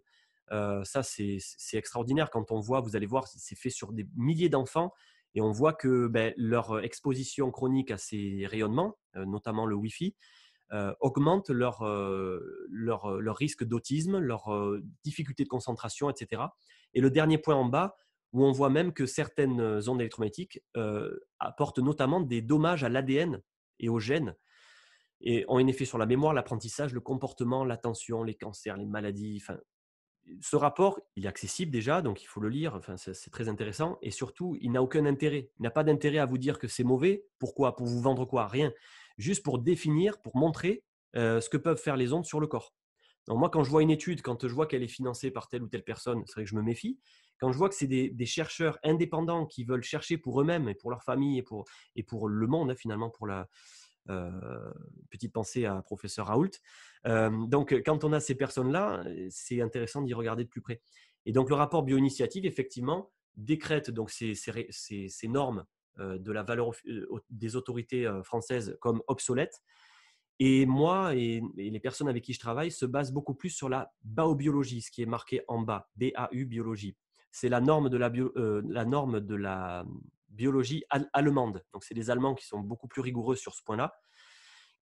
Speaker 2: euh, ça, c'est extraordinaire quand on voit, vous allez voir, c'est fait sur des milliers d'enfants et on voit que ben, leur euh, exposition chronique à ces rayonnements, euh, notamment le Wi-Fi, augmente leur, risque d'autisme, leur difficulté de concentration, etc. Et le dernier point en bas, où on voit même que certaines ondes électromagnétiques apportent notamment des dommages à l'ADN et aux gènes et ont un effet sur la mémoire, l'apprentissage, le comportement, l'attention, les cancers, les maladies, enfin, ce rapport, il est accessible déjà, donc il faut le lire, enfin, c'est très intéressant. Et surtout, il n'a aucun intérêt. Il n'a pas d'intérêt à vous dire que c'est mauvais. Pourquoi Pour vous vendre quoi Rien. Juste pour définir, pour montrer euh, ce que peuvent faire les ondes sur le corps. Donc moi, quand je vois une étude, quand je vois qu'elle est financée par telle ou telle personne, c'est vrai que je me méfie. Quand je vois que c'est des, chercheurs indépendants qui veulent chercher pour eux-mêmes et pour leur famille et pour, et pour le monde, hein, finalement, pour la, euh, petite pensée à professeur Raoult. Euh, donc, euh, quand on a ces personnes-là, c'est intéressant d'y regarder de plus près. Et donc, le rapport bioinitiative, effectivement, décrète donc ces, normes de la valeur des autorités françaises comme obsolètes. Et moi et, les personnes avec qui je travaille se basent beaucoup plus sur la bio-biologie, ce qui est marqué en bas, BAU biologie. C'est la norme de la, la norme de la biologie allemande. Donc, c'est les Allemands qui sont beaucoup plus rigoureux sur ce point-là,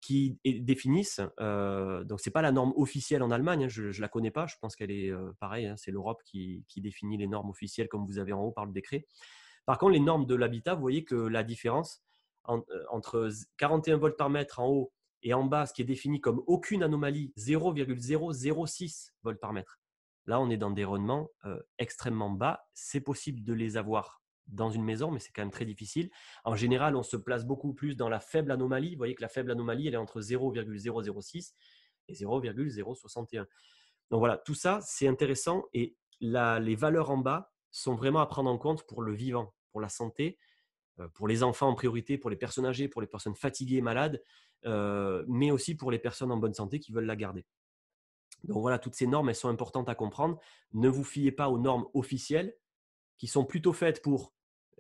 Speaker 2: qui définissent. Euh, donc, c'est pas la norme officielle en Allemagne. Hein, je, ne la connais pas. Je pense qu'elle est euh, pareil, pareille. Hein, c'est l'Europe qui, définit les normes officielles comme vous avez en haut par le décret. Par contre, les normes de l'habitat, vous voyez que la différence euh, entre 41 volts par mètre en haut et en bas, ce qui est défini comme aucune anomalie, 0,006 volts par mètre. Là, on est dans des rendements euh, extrêmement bas. C'est possible de les avoir dans une maison, mais c'est quand même très difficile. En général, on se place beaucoup plus dans la faible anomalie. Vous voyez que la faible anomalie, elle est entre 0,006 et 0,061. Donc voilà, tout ça, c'est intéressant et la, les valeurs en bas sont vraiment à prendre en compte pour le vivant, pour la santé, euh, pour les enfants en priorité, pour les personnes âgées, pour les personnes fatiguées malades, euh, mais aussi pour les personnes en bonne santé qui veulent la garder. Donc voilà, toutes ces normes, elles sont importantes à comprendre. Ne vous fiez pas aux normes officielles qui sont plutôt faites pour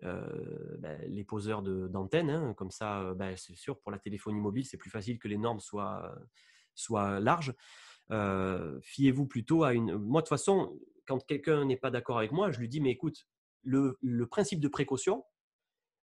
Speaker 2: euh, bah, les poseurs d'antennes. Hein, comme ça, euh, bah, c'est sûr, pour la téléphonie mobile, c'est plus facile que les normes soient, soient larges. Euh, fiez-vous plutôt à une. Moi, de toute façon, quand quelqu'un n'est pas d'accord avec moi, je lui dis mais écoute, le, principe de précaution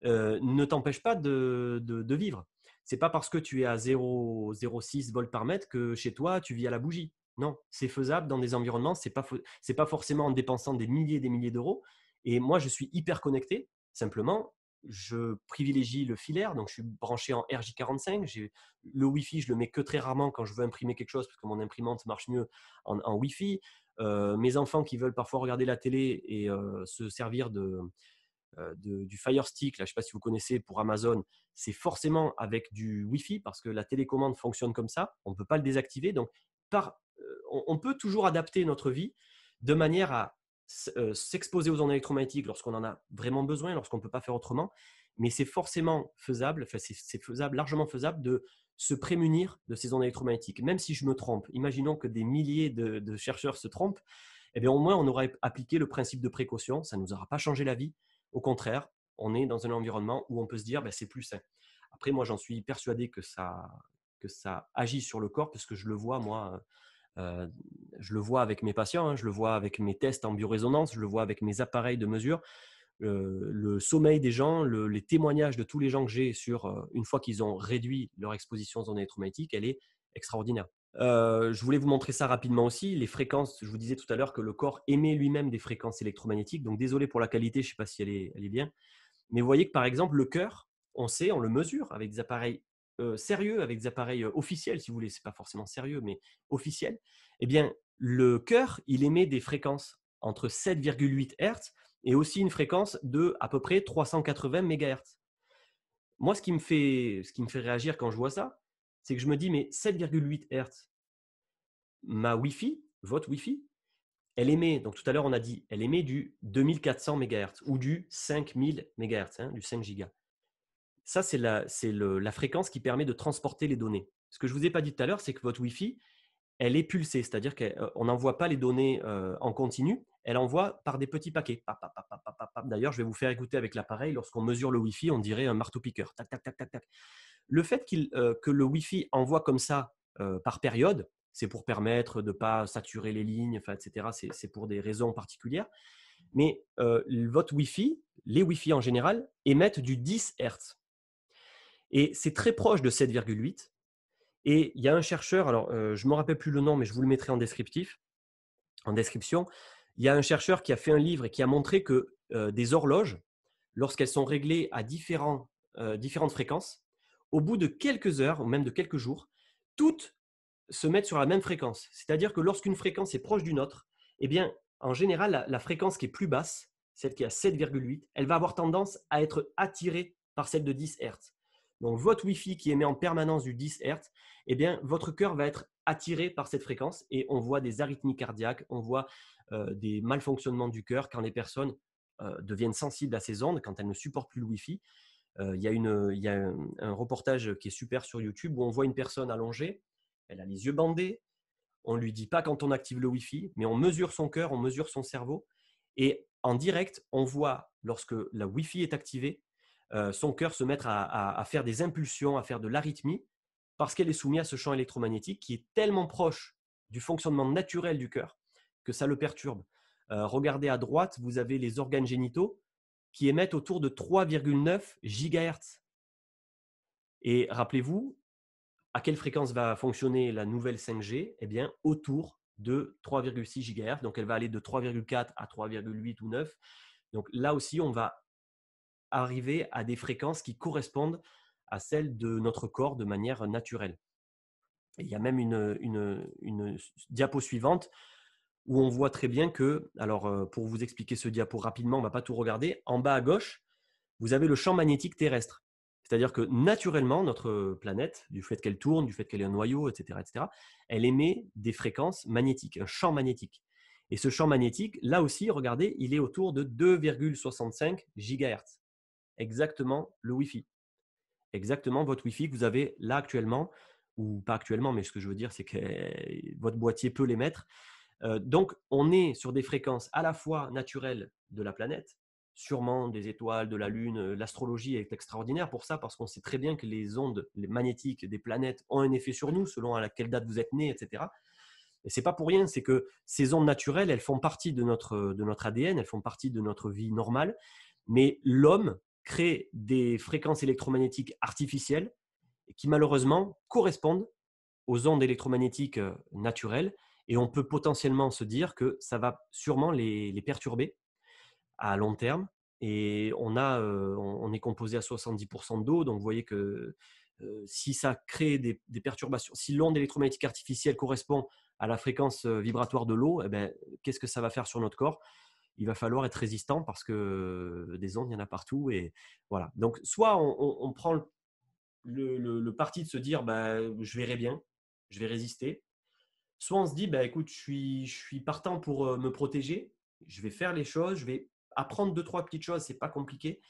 Speaker 2: ne t'empêche pas de, de, vivre. C'est pas parce que tu es à 0,06 volts par mètre que chez toi tu vis à la bougie. Non, c'est faisable dans des environnements. C'est pas c'est pas forcément en dépensant des milliers et des milliers d'euros. Et moi, je suis hyper connecté. Simplement, je privilégie le filaire, donc je suis branché en RJ45. Le Wi-Fi, je le mets que très rarement quand je veux imprimer quelque chose, parce que mon imprimante marche mieux en, Wi-Fi. Euh, mes enfants qui veulent parfois regarder la télé et euh, se servir euh, de, du Fire Stick, là, je ne sais pas si vous connaissez pour Amazon, c'est forcément avec du Wi-Fi, parce que la télécommande fonctionne comme ça, on ne peut pas le désactiver. Donc, on peut toujours adapter notre vie de manière à euh, s'exposer aux ondes électromagnétiques lorsqu'on en a vraiment besoin, lorsqu'on ne peut pas faire autrement, mais c'est forcément faisable, c'est faisable, largement faisable de se prémunir de ces ondes électromagnétiques. Même si je me trompe, imaginons que des milliers de, chercheurs se trompent, et eh bien, au moins on aura appliqué le principe de précaution, ça ne nous aura pas changé la vie. Au contraire, on est dans un environnement où on peut se dire ben, c'est plus sain. Après, moi, j'en suis persuadé que ça, que ça agit sur le corps, parce que je le vois, moi, je le vois avec mes patients, hein, je le vois avec mes tests en biorésonance, je le vois avec mes appareils de mesure. le sommeil des gens, les témoignages de tous les gens que j'ai sur une fois qu'ils ont réduit leur exposition aux ondes électromagnétiques, elle est extraordinaire. je voulais vous montrer ça rapidement aussi. Les fréquences, je vous disais tout à l'heure que le corps émet lui-même des fréquences électromagnétiques. Donc désolé pour la qualité, je ne sais pas si elle est, elle est, bien. Mais vous voyez que par exemple, le cœur, on sait, on le mesure avec des appareils euh, sérieux, avec des appareils euh, officiels, si vous voulez, c'est pas forcément sérieux, mais officiels, eh bien, le cœur, il émet des fréquences entre 7,8 Hz et aussi une fréquence de à peu près 380 MHz. Moi, ce qui me fait, ce qui me fait réagir quand je vois ça, c'est que je me dis, mais 7,8 Hz, ma Wi-Fi, votre Wi-Fi, elle émet, donc tout à l'heure on a dit, elle émet du 2400 MHz ou du 5000 MHz, hein, du 5 GHz ça, c'est la, fréquence qui permet de transporter les données. Ce que je ne vous ai pas dit tout à l'heure, c'est que votre Wi-Fi, elle est pulsée, c'est-à-dire qu'on euh, n'envoie pas les données euh, en continu, elle envoie par des petits paquets. D'ailleurs, je vais vous faire écouter avec l'appareil, lorsqu'on mesure le Wi-Fi, on dirait un marteau-piqueur. Le fait euh, que le Wi-Fi envoie comme ça par période, c'est pour permettre de ne pas saturer les lignes, etc. C'est pour des raisons particulières. Mais votre Wi-Fi, les Wi-Fi en général, émettent du 10 Hz. Et c'est très proche de 7,8. Et il y a un chercheur, alors euh, je ne me rappelle plus le nom, mais je vous le mettrai en descriptif, en description. Il y a un chercheur qui a fait un livre et qui a montré que euh, des horloges, lorsqu'elles sont réglées à euh, différentes fréquences, au bout de quelques heures ou même de quelques jours, toutes se mettent sur la même fréquence. C'est-à-dire que lorsqu'une fréquence est proche d'une autre, eh bien, en général, la, fréquence qui est plus basse, celle qui a 7,8, elle va avoir tendance à être attirée par celle de 10 Hz donc votre Wi-Fi qui émet en permanence du 10 Hz, eh bien, votre cœur va être attiré par cette fréquence et on voit des arythmies cardiaques, on voit euh, des malfonctionnements du cœur quand les personnes euh, deviennent sensibles à ces ondes, quand elles ne supportent plus le Wi-Fi. Euh, il y a, un, reportage qui est super sur YouTube où on voit une personne allongée, elle a les yeux bandés, on ne lui dit pas quand on active le Wi-Fi, mais on mesure son cœur, on mesure son cerveau, et en direct, on voit lorsque la Wi-Fi est activée, euh, son cœur se mettre à, faire des impulsions, à faire de l'arythmie, parce qu'elle est soumise à ce champ électromagnétique qui est tellement proche du fonctionnement naturel du cœur que ça le perturbe. Euh, regardez à droite, vous avez les organes génitaux qui émettent autour de 3,9 GHz. Et rappelez-vous, à quelle fréquence va fonctionner la nouvelle 5G Eh bien, autour de 3,6 GHz. Donc, elle va aller de 3,4 à 3,8 ou 9. Donc, là aussi, on va arriver à des fréquences qui correspondent à celles de notre corps de manière naturelle. il y a même une, diapo suivante où on voit très bien que, alors euh, pour vous expliquer ce diapo rapidement, on ne va pas tout regarder, en bas à gauche, vous avez le champ magnétique terrestre. C'est-à-dire que naturellement, notre planète, du fait qu'elle tourne, du fait qu'elle est un noyau, etc., etc., elle émet des fréquences magnétiques, un champ magnétique. Et ce champ magnétique, là aussi, regardez, il est autour de 2,65 GHz exactement le Wi-Fi. Exactement votre Wi-Fi que vous avez là actuellement, ou pas actuellement, mais ce que je veux dire, c'est que eh, votre boîtier peut les mettre. Euh, donc, on est sur des fréquences à la fois naturelles de la planète, sûrement des étoiles, de la Lune. Euh, l'astrologie est extraordinaire pour ça, parce qu'on sait très bien que les ondes magnétiques des planètes ont un effet sur nous, selon à quelle date vous êtes né, etc. Et c'est pas pour rien, c'est que ces ondes naturelles, elles font partie de notre, de notre ADN, elles font partie de notre vie normale. Mais l'homme créent des fréquences électromagnétiques artificielles qui malheureusement correspondent aux ondes électromagnétiques euh, naturelles et on peut potentiellement se dire que ça va sûrement les, perturber à long terme. Et on, euh, on, est composé à 70% d'eau, donc vous voyez que euh, si ça crée des, perturbations, si l'onde électromagnétique artificielle correspond à la fréquence vibratoire de l'eau, eh ben, qu'est-ce que ça va faire sur notre corps il va falloir être résistant parce que des ondes, il y en a partout. Et voilà. Donc, soit on, prend le, parti de se dire bah, je verrai bien, je vais résister. Soit on se dit bah, écoute, je suis, je suis partant pour euh, me protéger, je vais faire les choses, je vais apprendre deux, trois petites choses, c'est pas compliqué.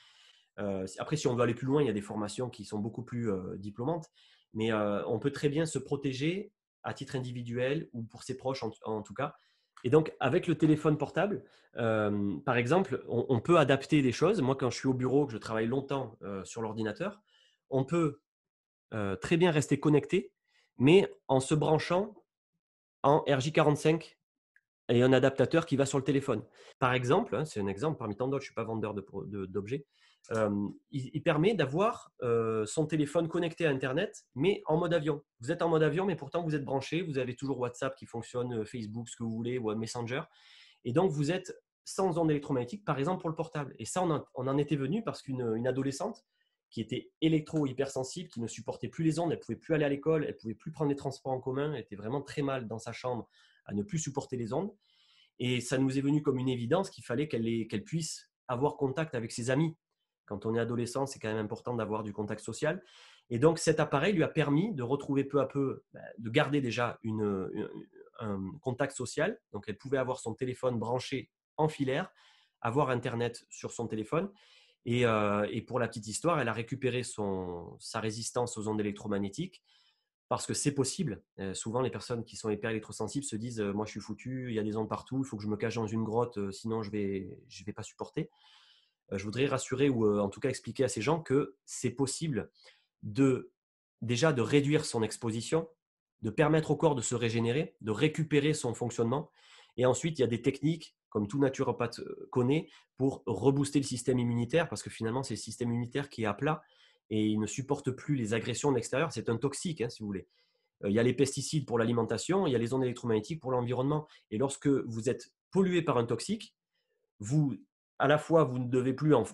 Speaker 2: Euh, après, si on veut aller plus loin, il y a des formations qui sont beaucoup plus euh, diplômantes, mais on peut très bien se protéger à titre individuel ou pour ses proches en tout cas, et donc, avec le téléphone portable, euh, par exemple, on, peut adapter des choses. Moi, quand je suis au bureau, que je travaille longtemps euh, sur l'ordinateur, on peut euh, très bien rester connecté, mais en se branchant en RJ45 et un adaptateur qui va sur le téléphone. Par exemple, hein, c'est un exemple parmi tant d'autres, je ne suis pas vendeur d'objets, euh, il, permet d'avoir euh, son téléphone connecté à Internet, mais en mode avion. Vous êtes en mode avion, mais pourtant vous êtes branché, vous avez toujours WhatsApp qui fonctionne, euh, Facebook, ce que vous voulez, ou Messenger. Et donc vous êtes sans ondes électromagnétiques par exemple pour le portable. Et ça, on, en était venu parce qu'une adolescente qui était électro-hypersensible, qui ne supportait plus les ondes, elle ne pouvait plus aller à l'école, elle ne pouvait plus prendre les transports en commun, elle était vraiment très mal dans sa chambre à ne plus supporter les ondes. Et ça nous est venu comme une évidence qu'il fallait qu'elle puisse avoir contact avec ses amis quand on est adolescent, c'est quand même important d'avoir du contact social. Et donc cet appareil lui a permis de retrouver peu à peu, bah, de garder déjà une, un contact social. Donc elle pouvait avoir son téléphone branché en filaire, avoir Internet sur son téléphone. Et, euh, pour la petite histoire, elle a récupéré sa résistance aux ondes électromagnétiques parce que c'est possible. Euh, souvent, les personnes qui sont hyper électrosensibles se disent euh, Moi, je suis foutu, il y a des ondes partout, il faut que je me cache dans une grotte, sinon je ne vais, je vais pas supporter. Euh, je voudrais rassurer ou euh, en tout cas expliquer à ces gens que c'est possible de déjà de réduire son exposition, de permettre au corps de se régénérer, de récupérer son fonctionnement. Et ensuite, il y a des techniques, comme tout naturopathe euh, connaît, pour rebooster le système immunitaire, parce que finalement, c'est le système immunitaire qui est à plat et il ne supporte plus les agressions de l'extérieur. C'est un toxique, hein, si vous voulez. Il y a les pesticides pour l'alimentation, il y a les ondes électromagnétiques pour l'environnement. Et lorsque vous êtes pollué par un toxique, vous à la fois, vous ne devez plus en,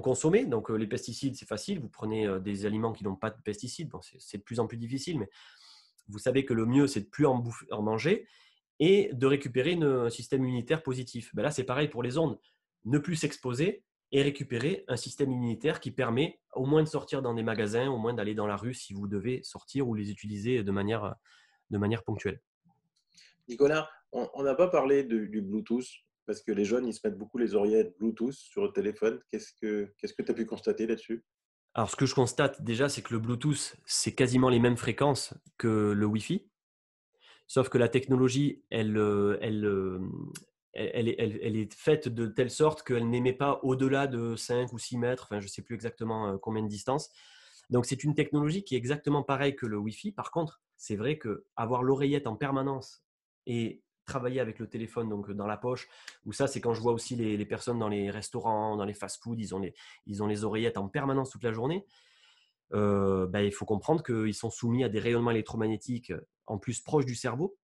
Speaker 2: consommer. Donc, euh, les pesticides, c'est facile. Vous prenez euh, des aliments qui n'ont pas de pesticides. c'est de plus en plus difficile, mais vous savez que le mieux, c'est de plus en, manger et de récupérer un système immunitaire positif. Ben là, c'est pareil pour les ondes. Ne plus s'exposer et récupérer un système immunitaire qui permet au moins de sortir dans des magasins, au moins d'aller dans la rue si vous devez sortir ou les utiliser de manière, de manière ponctuelle.
Speaker 1: Nicolas, on n'a pas parlé du Bluetooth parce que les jeunes, ils se mettent beaucoup les oreillettes Bluetooth sur le téléphone. Qu'est-ce que tu ce que as pu constater là-dessus
Speaker 2: Alors, ce que je constate déjà, c'est que le Bluetooth, c'est quasiment les mêmes fréquences que le Wi-Fi, sauf que la technologie, elle, euh, euh, elle, elle, est faite de telle sorte qu'elle n'émet pas au-delà de 5 ou 6 mètres, enfin, je ne sais plus exactement euh, combien de distance. Donc, c'est une technologie qui est exactement pareille que le Wi-Fi. Par contre, c'est vrai que avoir l'oreillette en permanence et travailler avec le téléphone donc dans la poche. Ou ça, c'est quand je vois aussi les, personnes dans les restaurants, dans les fast-food, ils ont les, ils ont les oreillettes en permanence toute la journée. Euh, bah, il faut comprendre qu'ils sont soumis à des rayonnements électromagnétiques en plus proches du cerveau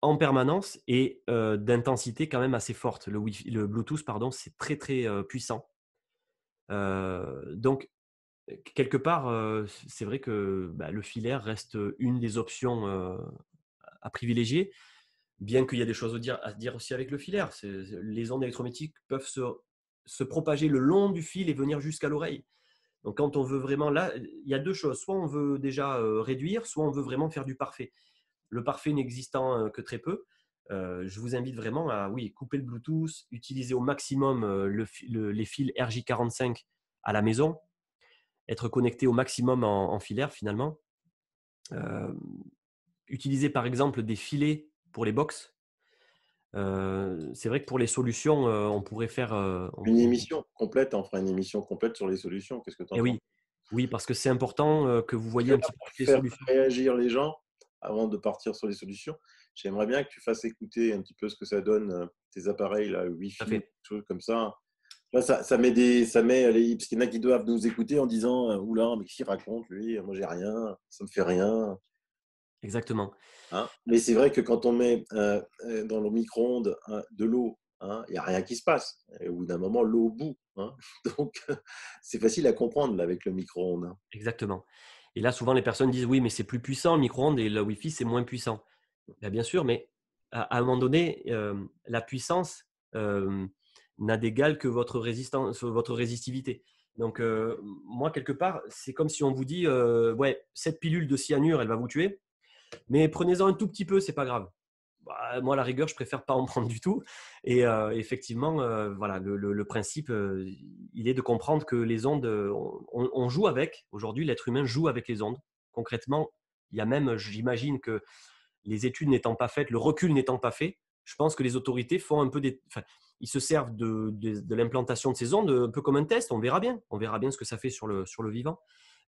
Speaker 2: en permanence et euh, d'intensité quand même assez forte. Le, le Bluetooth, pardon, c'est très très euh, puissant. donc quelque part, c'est vrai que bah, le filaire reste une des options à privilégier bien qu'il y ait des choses à dire, dire aussi avec le filaire. les ondes électromagnétiques peuvent se, propager le long du fil et venir jusqu'à l'oreille. Donc quand on veut vraiment, là, il y a deux choses. Soit on veut déjà euh, réduire, soit on veut vraiment faire du parfait. Le parfait n'existant euh, que très peu, euh, je vous invite vraiment à oui, couper le Bluetooth, utiliser au maximum le, les fils RJ45 à la maison, être connecté au maximum en, filaire finalement. utiliser par exemple des filets pour les box. Euh, c'est vrai que pour les solutions, euh, on pourrait faire. Euh, une
Speaker 1: émission complète, on fera une émission complète sur les solutions. Qu'est-ce que tu en eh penses
Speaker 2: oui. oui, parce que c'est important que vous voyez un petit peu les solutions.
Speaker 1: réagir les gens avant de partir sur les solutions. J'aimerais bien que tu fasses écouter un petit peu ce que ça donne, tes appareils, là, Wi-Fi, des choses comme ça. ça, met des, ça met les, parce qu'il y en a qui doivent nous écouter en disant Oula, mais qui raconte lui Moi, j'ai rien, ça me fait rien.
Speaker 2: Exactement. Hein,
Speaker 1: mais c'est vrai que quand on met euh, euh, dans le micro-ondes hein, de l'eau, hein, il n'y a rien qui se passe. au bout d'un moment, l'eau bout. (laughs) Donc, (laughs) c'est facile à comprendre avec le micro-ondes.
Speaker 2: Exactement. Et là, souvent, les personnes disent oui, mais c'est plus puissant le micro-ondes et le Wi-Fi, c'est moins puissant. Bah, bien, sûr, mais à, un moment donné, euh, la puissance n'a d'égal que votre, résistance, votre résistivité. Donc, moi, quelque part, c'est comme si on vous dit ouais, cette pilule de cyanure, elle va vous tuer. Mais prenez-en un tout petit peu, c'est pas grave. Bah, moi, à la rigueur, je préfère pas en (laughs) prendre du tout. Et euh, effectivement, euh, voilà, le, principe, euh, il est de comprendre que les ondes, on, joue avec. Aujourd'hui, l'être humain joue avec les ondes. Concrètement, il y a même, j'imagine que les études n'étant pas faites, le recul n'étant pas fait, je pense que les autorités font un peu des. ils se servent de, de, l'implantation de ces ondes un peu comme un test. On verra bien. On verra bien ce que ça fait sur le, sur le vivant.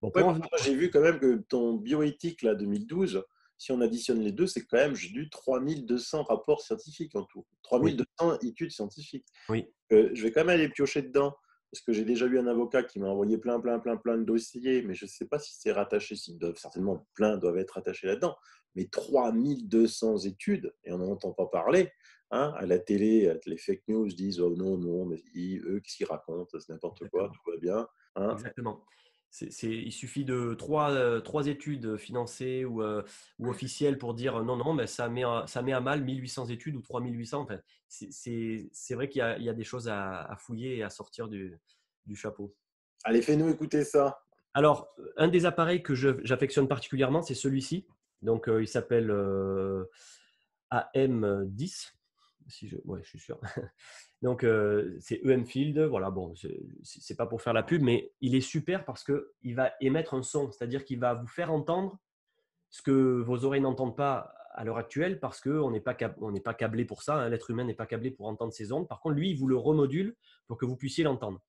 Speaker 2: Bon,
Speaker 1: J'ai vu quand même que ton bioéthique, là, 2012, si on additionne les deux, c'est quand même, j'ai lu 3200 rapports scientifiques en tout, 3200 études scientifiques. Oui. Euh, je vais quand même aller piocher dedans, parce que j'ai déjà eu un avocat qui m'a envoyé plein, plein, plein, plein de dossiers, mais je ne sais pas si c'est rattaché, certainement plein doivent être rattachés là-dedans. Mais 3200 études, et on n'en entend pas parler, hein, à la télé, les fake news disent, oh non, non, mais e, quest eux, qui racontent, c'est n'importe quoi, tout va bien.
Speaker 2: Hein. Exactement il suffit de trois, euh, études financées ou, euh, officielles pour dire non, non, mais ça met, ça met à mal 1800 études ou 3800. C'est vrai qu'il y, a des choses à, fouiller et à sortir du, du chapeau.
Speaker 1: Allez, fais-nous écouter ça.
Speaker 2: Alors, un des appareils que j'affectionne particulièrement, c'est celui-ci. Donc, euh, il s'appelle AM10. Si je, ouais, je suis sûr. Donc, c'est Field, Voilà, bon, c'est pas pour faire la pub, mais il est super parce qu'il va émettre un son, c'est-à-dire qu'il va vous faire entendre ce que vos oreilles n'entendent pas à l'heure actuelle parce qu'on n'est pas, pas câblé pour ça. Hein, l'être humain n'est pas câblé pour entendre ces ondes. Par contre, lui, il vous le remodule pour que vous puissiez l'entendre.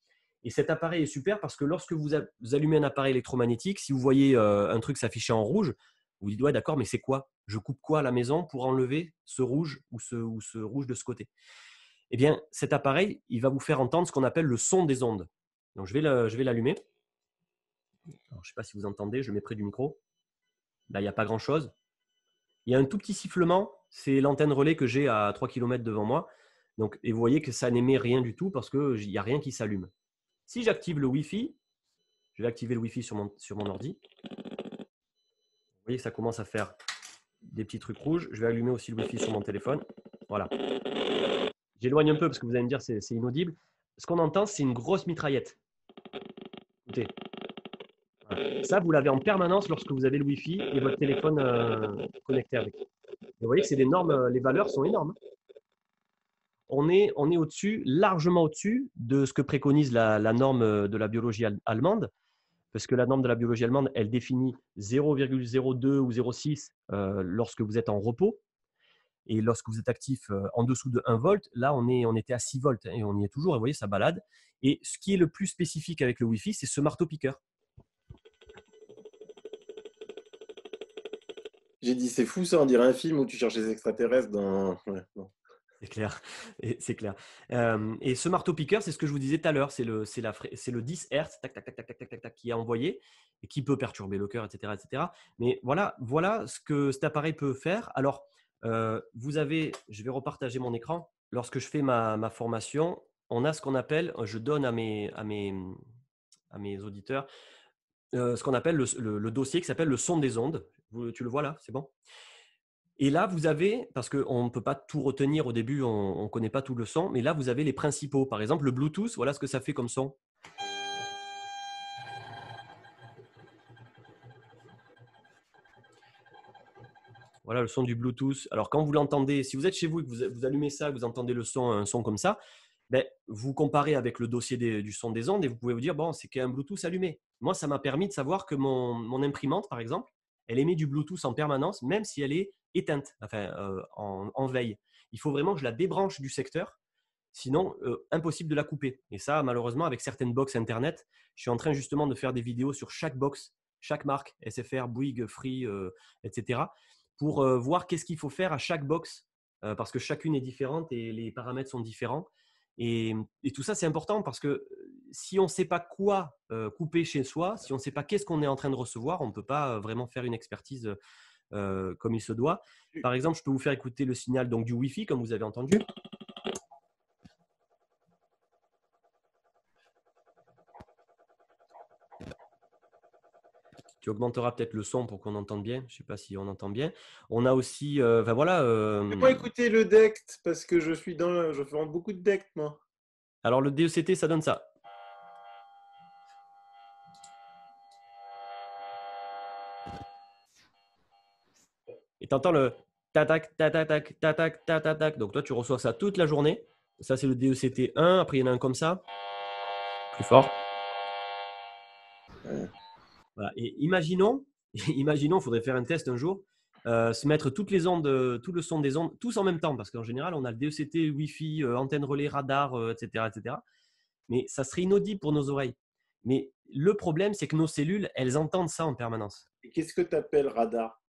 Speaker 2: Et cet appareil est super parce que lorsque vous, allumez un appareil électromagnétique, si vous voyez un truc s'afficher en rouge, vous dites ouais d'accord mais c'est quoi Je coupe quoi à la maison pour enlever ce rouge ou ce, ou ce rouge de ce côté eh bien, cet appareil, il va vous faire entendre ce qu'on appelle le son des ondes. Donc, je vais l'allumer. Je ne sais pas si vous entendez, je mets près du micro. Là, il n'y a pas grand-chose. Il y a un tout petit sifflement, c'est l'antenne relais que j'ai à 3 km devant moi. Donc, et vous voyez que ça n'émet rien du tout parce qu'il n'y a rien qui s'allume. Si j'active le Wi-Fi, je vais activer le Wi-Fi sur mon, sur mon ordi. Vous voyez que ça commence à faire des petits trucs rouges. Je vais allumer aussi le Wi-Fi sur mon téléphone. Voilà. J'éloigne un peu parce que vous allez me dire c'est inaudible. Ce qu'on entend, c'est une grosse mitraillette. Ça, vous l'avez en permanence lorsque vous avez le Wi-Fi et votre téléphone euh, connecté avec. vous voyez que c'est des euh, les valeurs sont énormes. Hein. On est, on est au-dessus, largement au-dessus de ce que préconise la, norme euh, de la biologie allemande, parce que la norme de la biologie allemande, elle définit 0,02 ou 0,6 lorsque vous êtes en repos, et lorsque vous êtes actif euh, en dessous de 1 volt, là, on, est, on était à 6 volts et on y est toujours. Et vous voyez, ça balade. Et ce qui est le plus spécifique avec le Wi-Fi, c'est ce marteau-piqueur.
Speaker 1: J'ai dit, c'est fou ça, on dirait un film où tu cherches les extraterrestres dans.
Speaker 2: C'est clair, (laughs) c'est clair. Euh, et ce marteau piqueur, c'est ce que je vous disais tout à l'heure, c'est le, la, le 10 Hz, tac, tac, tac, tac, tac, tac, qui est envoyé et qui peut perturber le cœur, etc., etc. Mais voilà, voilà ce que cet appareil peut faire. Alors, vous avez, je vais repartager mon écran. Lorsque je fais ma, formation, on a ce qu'on appelle, je donne à mes, à mes, mmh, à mes auditeurs, ce qu'on appelle le, dossier qui s'appelle le son des ondes. tu le vois là, c'est bon Et là, vous avez, parce qu'on ne peut pas tout retenir au début, on ne connaît pas tout le son, mais là, vous avez les principaux. Par exemple, le Bluetooth, voilà ce que ça fait comme son. Voilà le son du Bluetooth. Alors quand vous l'entendez, si vous êtes chez vous et que vous, allumez ça, vous entendez le son, un son comme ça, ben, vous comparez avec le dossier du son des ondes et vous pouvez vous dire, bon, c'est qu'un Bluetooth allumé. Moi, ça m'a permis de savoir que mon, imprimante, par exemple, elle émet du Bluetooth en permanence, même si elle est éteinte, enfin euh, en, veille. Il faut vraiment que je la débranche du secteur, sinon euh, impossible de la couper. Et ça, malheureusement, avec certaines box Internet, je suis en train justement de faire des vidéos sur chaque box, chaque marque, SFR, Bouygues, Free, euh, etc pour voir qu'est-ce qu'il faut faire à chaque box, parce que chacune est différente et les paramètres sont différents. Et, mmh, tout ça, c'est important parce que si on ne sait pas quoi couper chez soi, si on ne sait pas qu'est-ce qu'on est en train de recevoir, on ne peut pas vraiment faire une expertise comme il se doit. Par exemple, je peux vous faire écouter le signal donc, du Wi-Fi, comme vous avez entendu. Tu augmenteras peut-être le son pour qu'on entende bien. Je ne sais pas si on entend bien. On a aussi. Euh, enfin voilà. vais pas euh,
Speaker 1: écouter le DECT parce que je suis dans. Je fais beaucoup de DECT, moi.
Speaker 2: Alors le DECT, ça donne ça. Et tu entends le tatac, tatac, tatac, tatac. Donc toi, tu reçois ça toute la journée. Ça, c'est le DECT 1. Après, il y en a un comme ça. Plus fort. Et imaginons, (laughs) imaginons, il faudrait faire un test un jour, euh, se mettre toutes les ondes, tout le son des ondes, tous en même temps, parce qu'en général, on a le DECT, Wi-Fi, euh, antenne relais, radar, etc., euh, etc. Mais ça serait inaudible pour nos oreilles. Mais le problème, c'est que nos cellules, elles entendent ça en permanence. Et qu'est-ce que tu
Speaker 1: appelles radar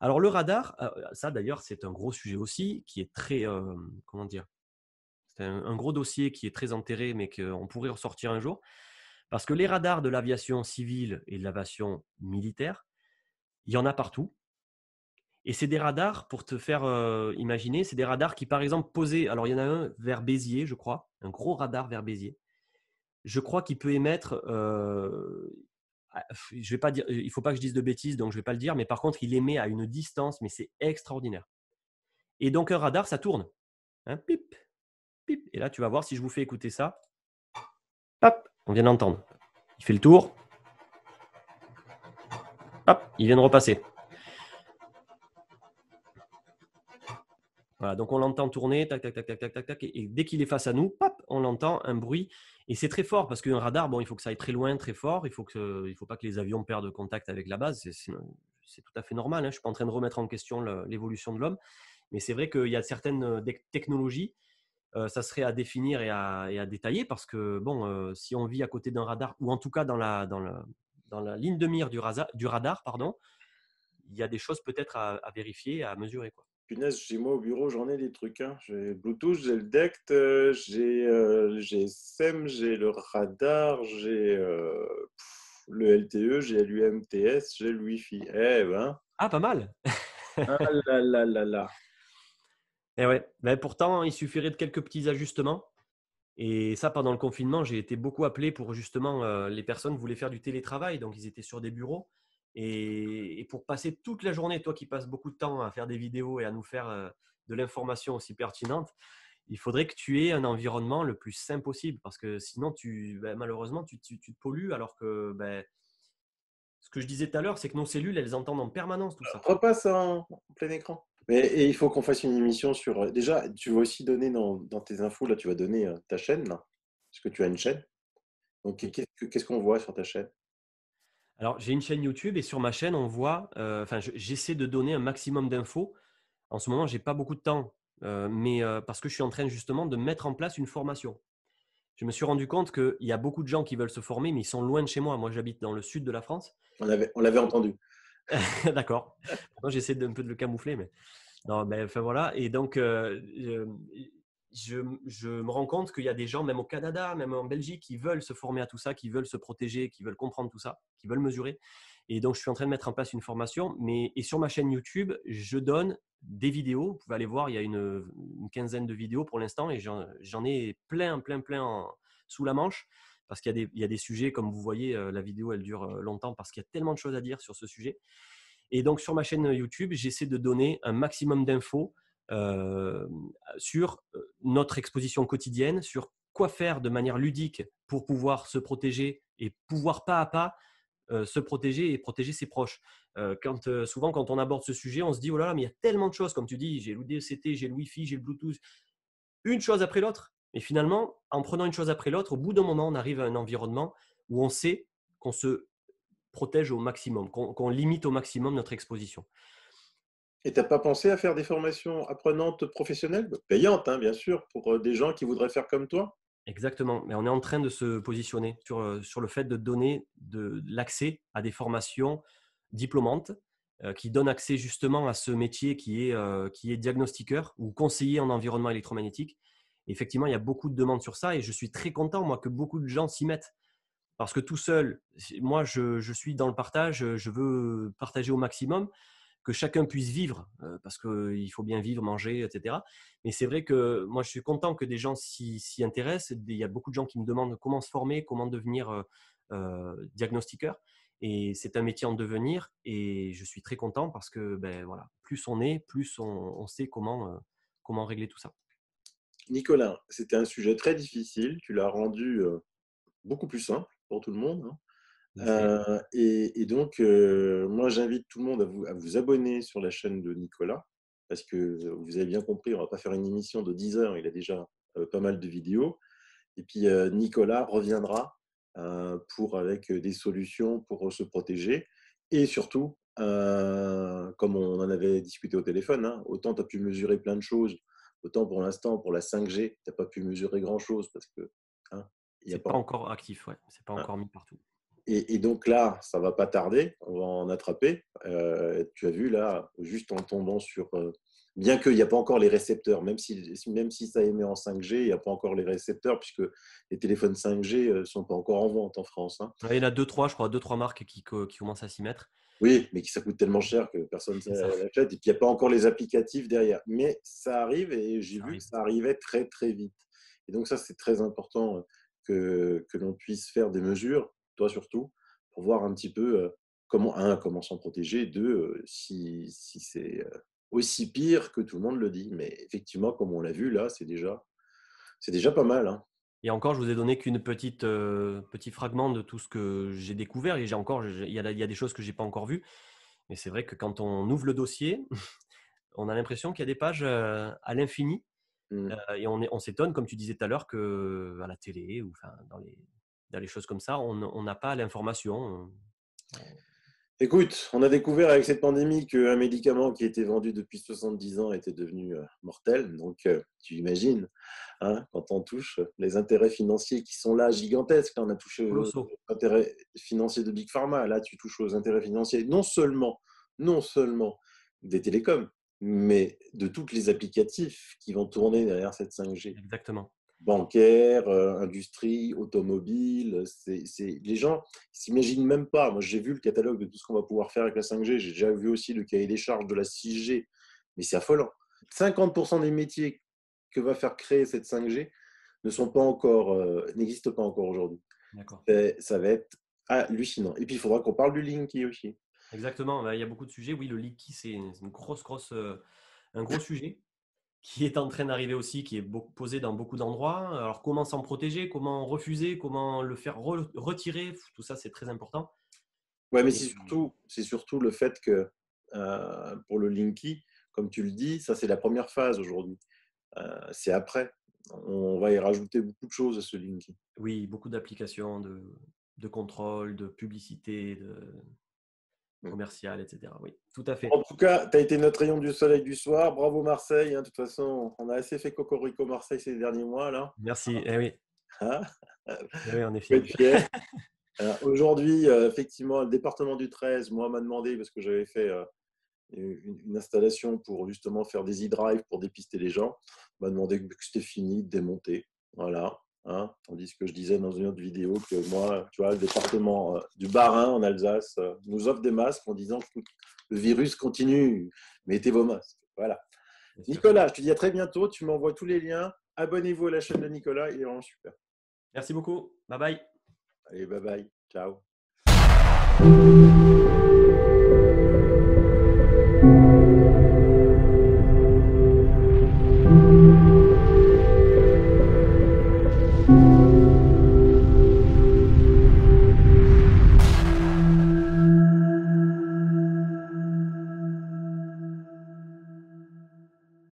Speaker 2: Alors, le radar, ça d'ailleurs, c'est un gros sujet aussi, qui est très, comment dire, c'est un, un, gros dossier qui est très enterré, mais qu'on pourrait ressortir un jour. Parce que les radars de l'aviation civile et de l'aviation militaire, il y en a partout. Et c'est des radars, pour te faire euh, imaginer, c'est des radars qui, par exemple, posés, alors il y en a un vers Béziers, je crois, un gros radar vers Béziers, je crois qu'il peut émettre, euh, ah, je vais pas dire, il faut pas que je dise de bêtises, donc je vais pas le dire, mais par contre, il émet à une distance, mais c'est extraordinaire. Et donc un radar, ça tourne. Hein, pip, pip. Et là, tu vas voir si je vous fais écouter ça. Hop, on vient d'entendre. Il fait le tour. Hop, il vient de repasser. Voilà, donc on l'entend tourner, tac, tac, tac, tac, tac, tac, tac, et dès qu'il est face à nous, on l'entend, un bruit, et c'est très fort, parce qu'un radar, bon, il faut que ça aille très loin, très fort, il faut que, faut pas que les avions perdent contact avec la base, c'est tout à fait normal, Je hein. je suis pas en train de remettre en question l'évolution de l'homme, mais c'est vrai qu'il y a certaines euh, technologies ça serait à définir et à, détailler parce que bon, si on vit à côté d'un radar ou en tout cas dans la, dans la, dans la ligne de mire du, radar, du radar pardon, il y a des choses peut-être à, vérifier, à mesurer quoi.
Speaker 1: Punaise, chez moi au bureau, j'en ai des trucs. Hein. J'ai Bluetooth, j'ai le DECT, j'ai SEM, j'ai le radar, j'ai le LTE, j'ai l'UMTS, j'ai le Wi-Fi. Eh ben.
Speaker 2: Ah, pas mal. ah là là là là. Mais eh ben, pourtant, il suffirait de quelques petits ajustements. Et ça, pendant le confinement, j'ai été beaucoup appelé pour justement, euh, les personnes voulaient faire du télétravail, donc ils étaient sur des bureaux. Et, pour passer toute la journée, toi qui passes beaucoup de temps à faire des vidéos et à nous faire euh, de l'information aussi pertinente, il faudrait que tu aies un environnement le plus sain possible parce que sinon, tu, ben, malheureusement, tu, te pollues alors que ben, ce que je disais tout à l'heure, c'est que nos cellules, elles entendent en permanence tout ça.
Speaker 1: Repasse en plein écran. Mais, il faut qu'on fasse une émission sur. Euh, déjà, tu vas aussi donner dans, tes infos, là, tu vas donner euh, ta chaîne, là, parce que tu as une chaîne. Donc, qu'est-ce qu'on voit sur ta chaîne
Speaker 2: Alors, j'ai une chaîne YouTube et sur ma chaîne, on voit. Euh, enfin, j'essaie de donner un maximum d'infos. En ce moment, n'ai pas beaucoup de temps, mais parce que je suis en train justement de mettre en place une formation. Je me suis rendu compte qu'il y a beaucoup de gens qui veulent se former, mais ils sont loin de chez moi. Moi, j'habite dans le sud de la France.
Speaker 1: On l'avait on entendu. (laughs)
Speaker 2: D'accord. j'essaie un peu de le camoufler, mais mais enfin voilà. Et donc, euh, je, me rends compte qu'il y a des gens, même au Canada, même en Belgique, qui veulent se former à tout ça, qui veulent se protéger, qui veulent comprendre tout ça, qui veulent mesurer. Et donc, je suis en train de mettre en place une formation. Mais et sur ma chaîne YouTube, je donne des vidéos. Vous pouvez aller voir, il y a une, quinzaine de vidéos pour l'instant, et j'en ai plein, plein, plein sous la manche parce qu'il y, a des sujets, comme vous voyez, euh, la vidéo, elle dure euh, longtemps parce qu'il y a tellement de choses à dire sur ce sujet. Et donc, sur ma chaîne euh, YouTube, j'essaie de donner un maximum d'infos sur notre exposition quotidienne, sur quoi faire de manière ludique pour pouvoir se protéger et pouvoir pas à pas se protéger et protéger ses proches. quand, souvent, quand on aborde ce sujet, on se dit, oh là là, mais il y a tellement de choses, comme tu dis, j'ai le e j'ai le Wi-Fi, j'ai le Bluetooth, une chose après l'autre. Mais finalement, en prenant une chose après l'autre, au bout d'un moment, on arrive à un environnement où on sait qu'on se protège au maximum, qu'on limite au maximum notre exposition.
Speaker 1: Et tu n'as pas pensé à faire des formations apprenantes professionnelles, payantes hein, bien sûr, pour euh, des gens qui voudraient faire comme toi
Speaker 2: Exactement, mais on est en train de se positionner sur, euh, le fait de donner de, l'accès à des formations diplômantes euh, qui donnent accès justement à ce métier qui est, qui est diagnostiqueur ou conseiller en environnement électromagnétique effectivement, il y a beaucoup de demandes sur ça et je suis très content, moi, que beaucoup de gens s'y mettent. Parce que tout seul, moi, je, suis dans le partage, je veux partager au maximum, que chacun puisse vivre, euh, parce qu'il euh, faut bien vivre, manger, etc. Mais c'est vrai que moi, je suis content que des gens s'y intéressent. Il y a beaucoup de gens qui me demandent comment se former, comment devenir euh, diagnostiqueur. Et c'est un métier en devenir et je suis très content parce que ben, voilà, plus on est, plus on, on sait comment, comment régler tout ça.
Speaker 1: Nicolas, c'était un sujet très difficile. Tu l'as rendu beaucoup plus simple pour tout le monde. Hein. et, donc, moi, j'invite tout le monde à vous, à vous, abonner sur la chaîne de Nicolas, parce que vous avez bien compris, on ne va pas faire une émission de 10 heures, il a déjà pas mal de vidéos. Et puis, Nicolas reviendra pour, avec des solutions pour se protéger. Et surtout, comme on en avait discuté au téléphone, hein, autant tu as pu mesurer plein de choses Autant pour l'instant, pour la 5G, tu n'as pas pu mesurer grand-chose parce que. Hein,
Speaker 2: n'est pas... encore actif, ouais. n'est pas ah. encore mis partout.
Speaker 1: Et, donc là, ça va pas tarder, on va en attraper. Euh, tu as vu là, juste en tombant sur. Euh, bien qu'il n'y a pas encore les récepteurs, même si, même si ça émet en 5G, il n'y a pas encore les récepteurs, puisque les téléphones 5G ne euh, sont pas encore en vente en France. Hein.
Speaker 2: Il y en a 2-3, je crois, 2-3 marques qui, qui commencent à s'y mettre. Oui, mais ça coûte tellement cher que personne
Speaker 1: ne l'achète et qu'il n'y a pas encore les applicatifs derrière. Mais ça arrive et j'ai ah vu que ça arrivait très très vite. Et donc ça, c'est très important euh, que, l'on puisse faire des mesures, toi surtout, pour voir un petit peu euh, comment, un, comment s'en protéger, deux, euh, si, c'est aussi pire que tout le monde le dit. Mais effectivement, comme on l'a vu là, c'est déjà, c'est déjà pas mal. Hein.
Speaker 2: Et encore, je vous ai donné qu'une petite euh, petit fragment de tout ce que j'ai découvert. Et j'ai encore, il y, a des choses que j'ai pas encore vues. Mais c'est vrai que quand on ouvre le dossier, (laughs) on a l'impression qu'il y a des pages euh, à l'infini. Mmh. Euh, et on, s'étonne, comme tu disais tout à l'heure, que à la télé ou enfin, dans les dans les choses comme ça, on n'a pas l'information.
Speaker 1: Écoute, on a découvert avec cette pandémie qu'un médicament qui était vendu depuis 70 ans était devenu euh, mortel. Donc, euh, tu imagines, hein, quand on touche euh, les intérêts financiers qui sont là gigantesques, hein. on a touché aux intérêts financiers de Big Pharma, là tu touches aux intérêts financiers non seulement, non seulement des télécoms, mais de tous les applicatifs qui vont tourner derrière cette 5G. Exactement bancaire, euh, industrie, automobile. C'est, Les gens s'imaginent même pas. Moi, j'ai vu le catalogue de tout ce qu'on va pouvoir faire avec la 5G. J'ai déjà vu aussi le cahier des charges de la 6G. Mais c'est affolant. 50% des métiers que va faire créer cette 5G ne sont pas encore, euh, n'existent pas encore aujourd'hui. ça va être hallucinant. Et puis, il faudra qu'on parle du Linky aussi.
Speaker 2: Exactement. Bah, il y a beaucoup de sujets. Oui, le Linky, c'est une grosse, grosse, euh, un gros (coughs) sujet qui est en train d'arriver aussi, qui est posé dans beaucoup d'endroits. Alors comment s'en protéger, comment refuser, comment le faire retirer, tout ça c'est très important.
Speaker 1: Oui, mais c'est surtout, c'est surtout le fait que euh, pour le Linky, comme tu le dis, ça c'est la première phase aujourd'hui. Euh, c'est après. On va y rajouter beaucoup de choses à ce Linky.
Speaker 2: Oui, beaucoup d'applications, de, de, contrôle, de publicité, de, Mm. commercial, etc. Oui, tout à fait. En tout cas,
Speaker 1: tu as été notre rayon du soleil du soir. Bravo Marseille. Hein. De toute façon, on a assez fait Cocorico Marseille ces derniers mois. là.
Speaker 2: Merci. Ah. Eh oui.
Speaker 1: Hein? Eh oui, effet. (laughs) Aujourd'hui, euh, effectivement, le département du 13, moi, m'a demandé, parce que j'avais fait euh, une, une, installation pour justement faire des e-drives pour dépister les gens, m'a demandé que c'était fini de démonter. Voilà on dit ce que je disais dans une autre vidéo que moi, tu vois, le département euh, du Bas-Rhin en Alsace euh, nous offre des masques en disant que le virus continue, mettez vos masques. Voilà. Nicolas, je te dis à très bientôt. Tu m'envoies tous les liens. Abonnez-vous à la chaîne de Nicolas, il est vraiment super. Merci beaucoup. Bye bye. Allez, bye bye. Ciao.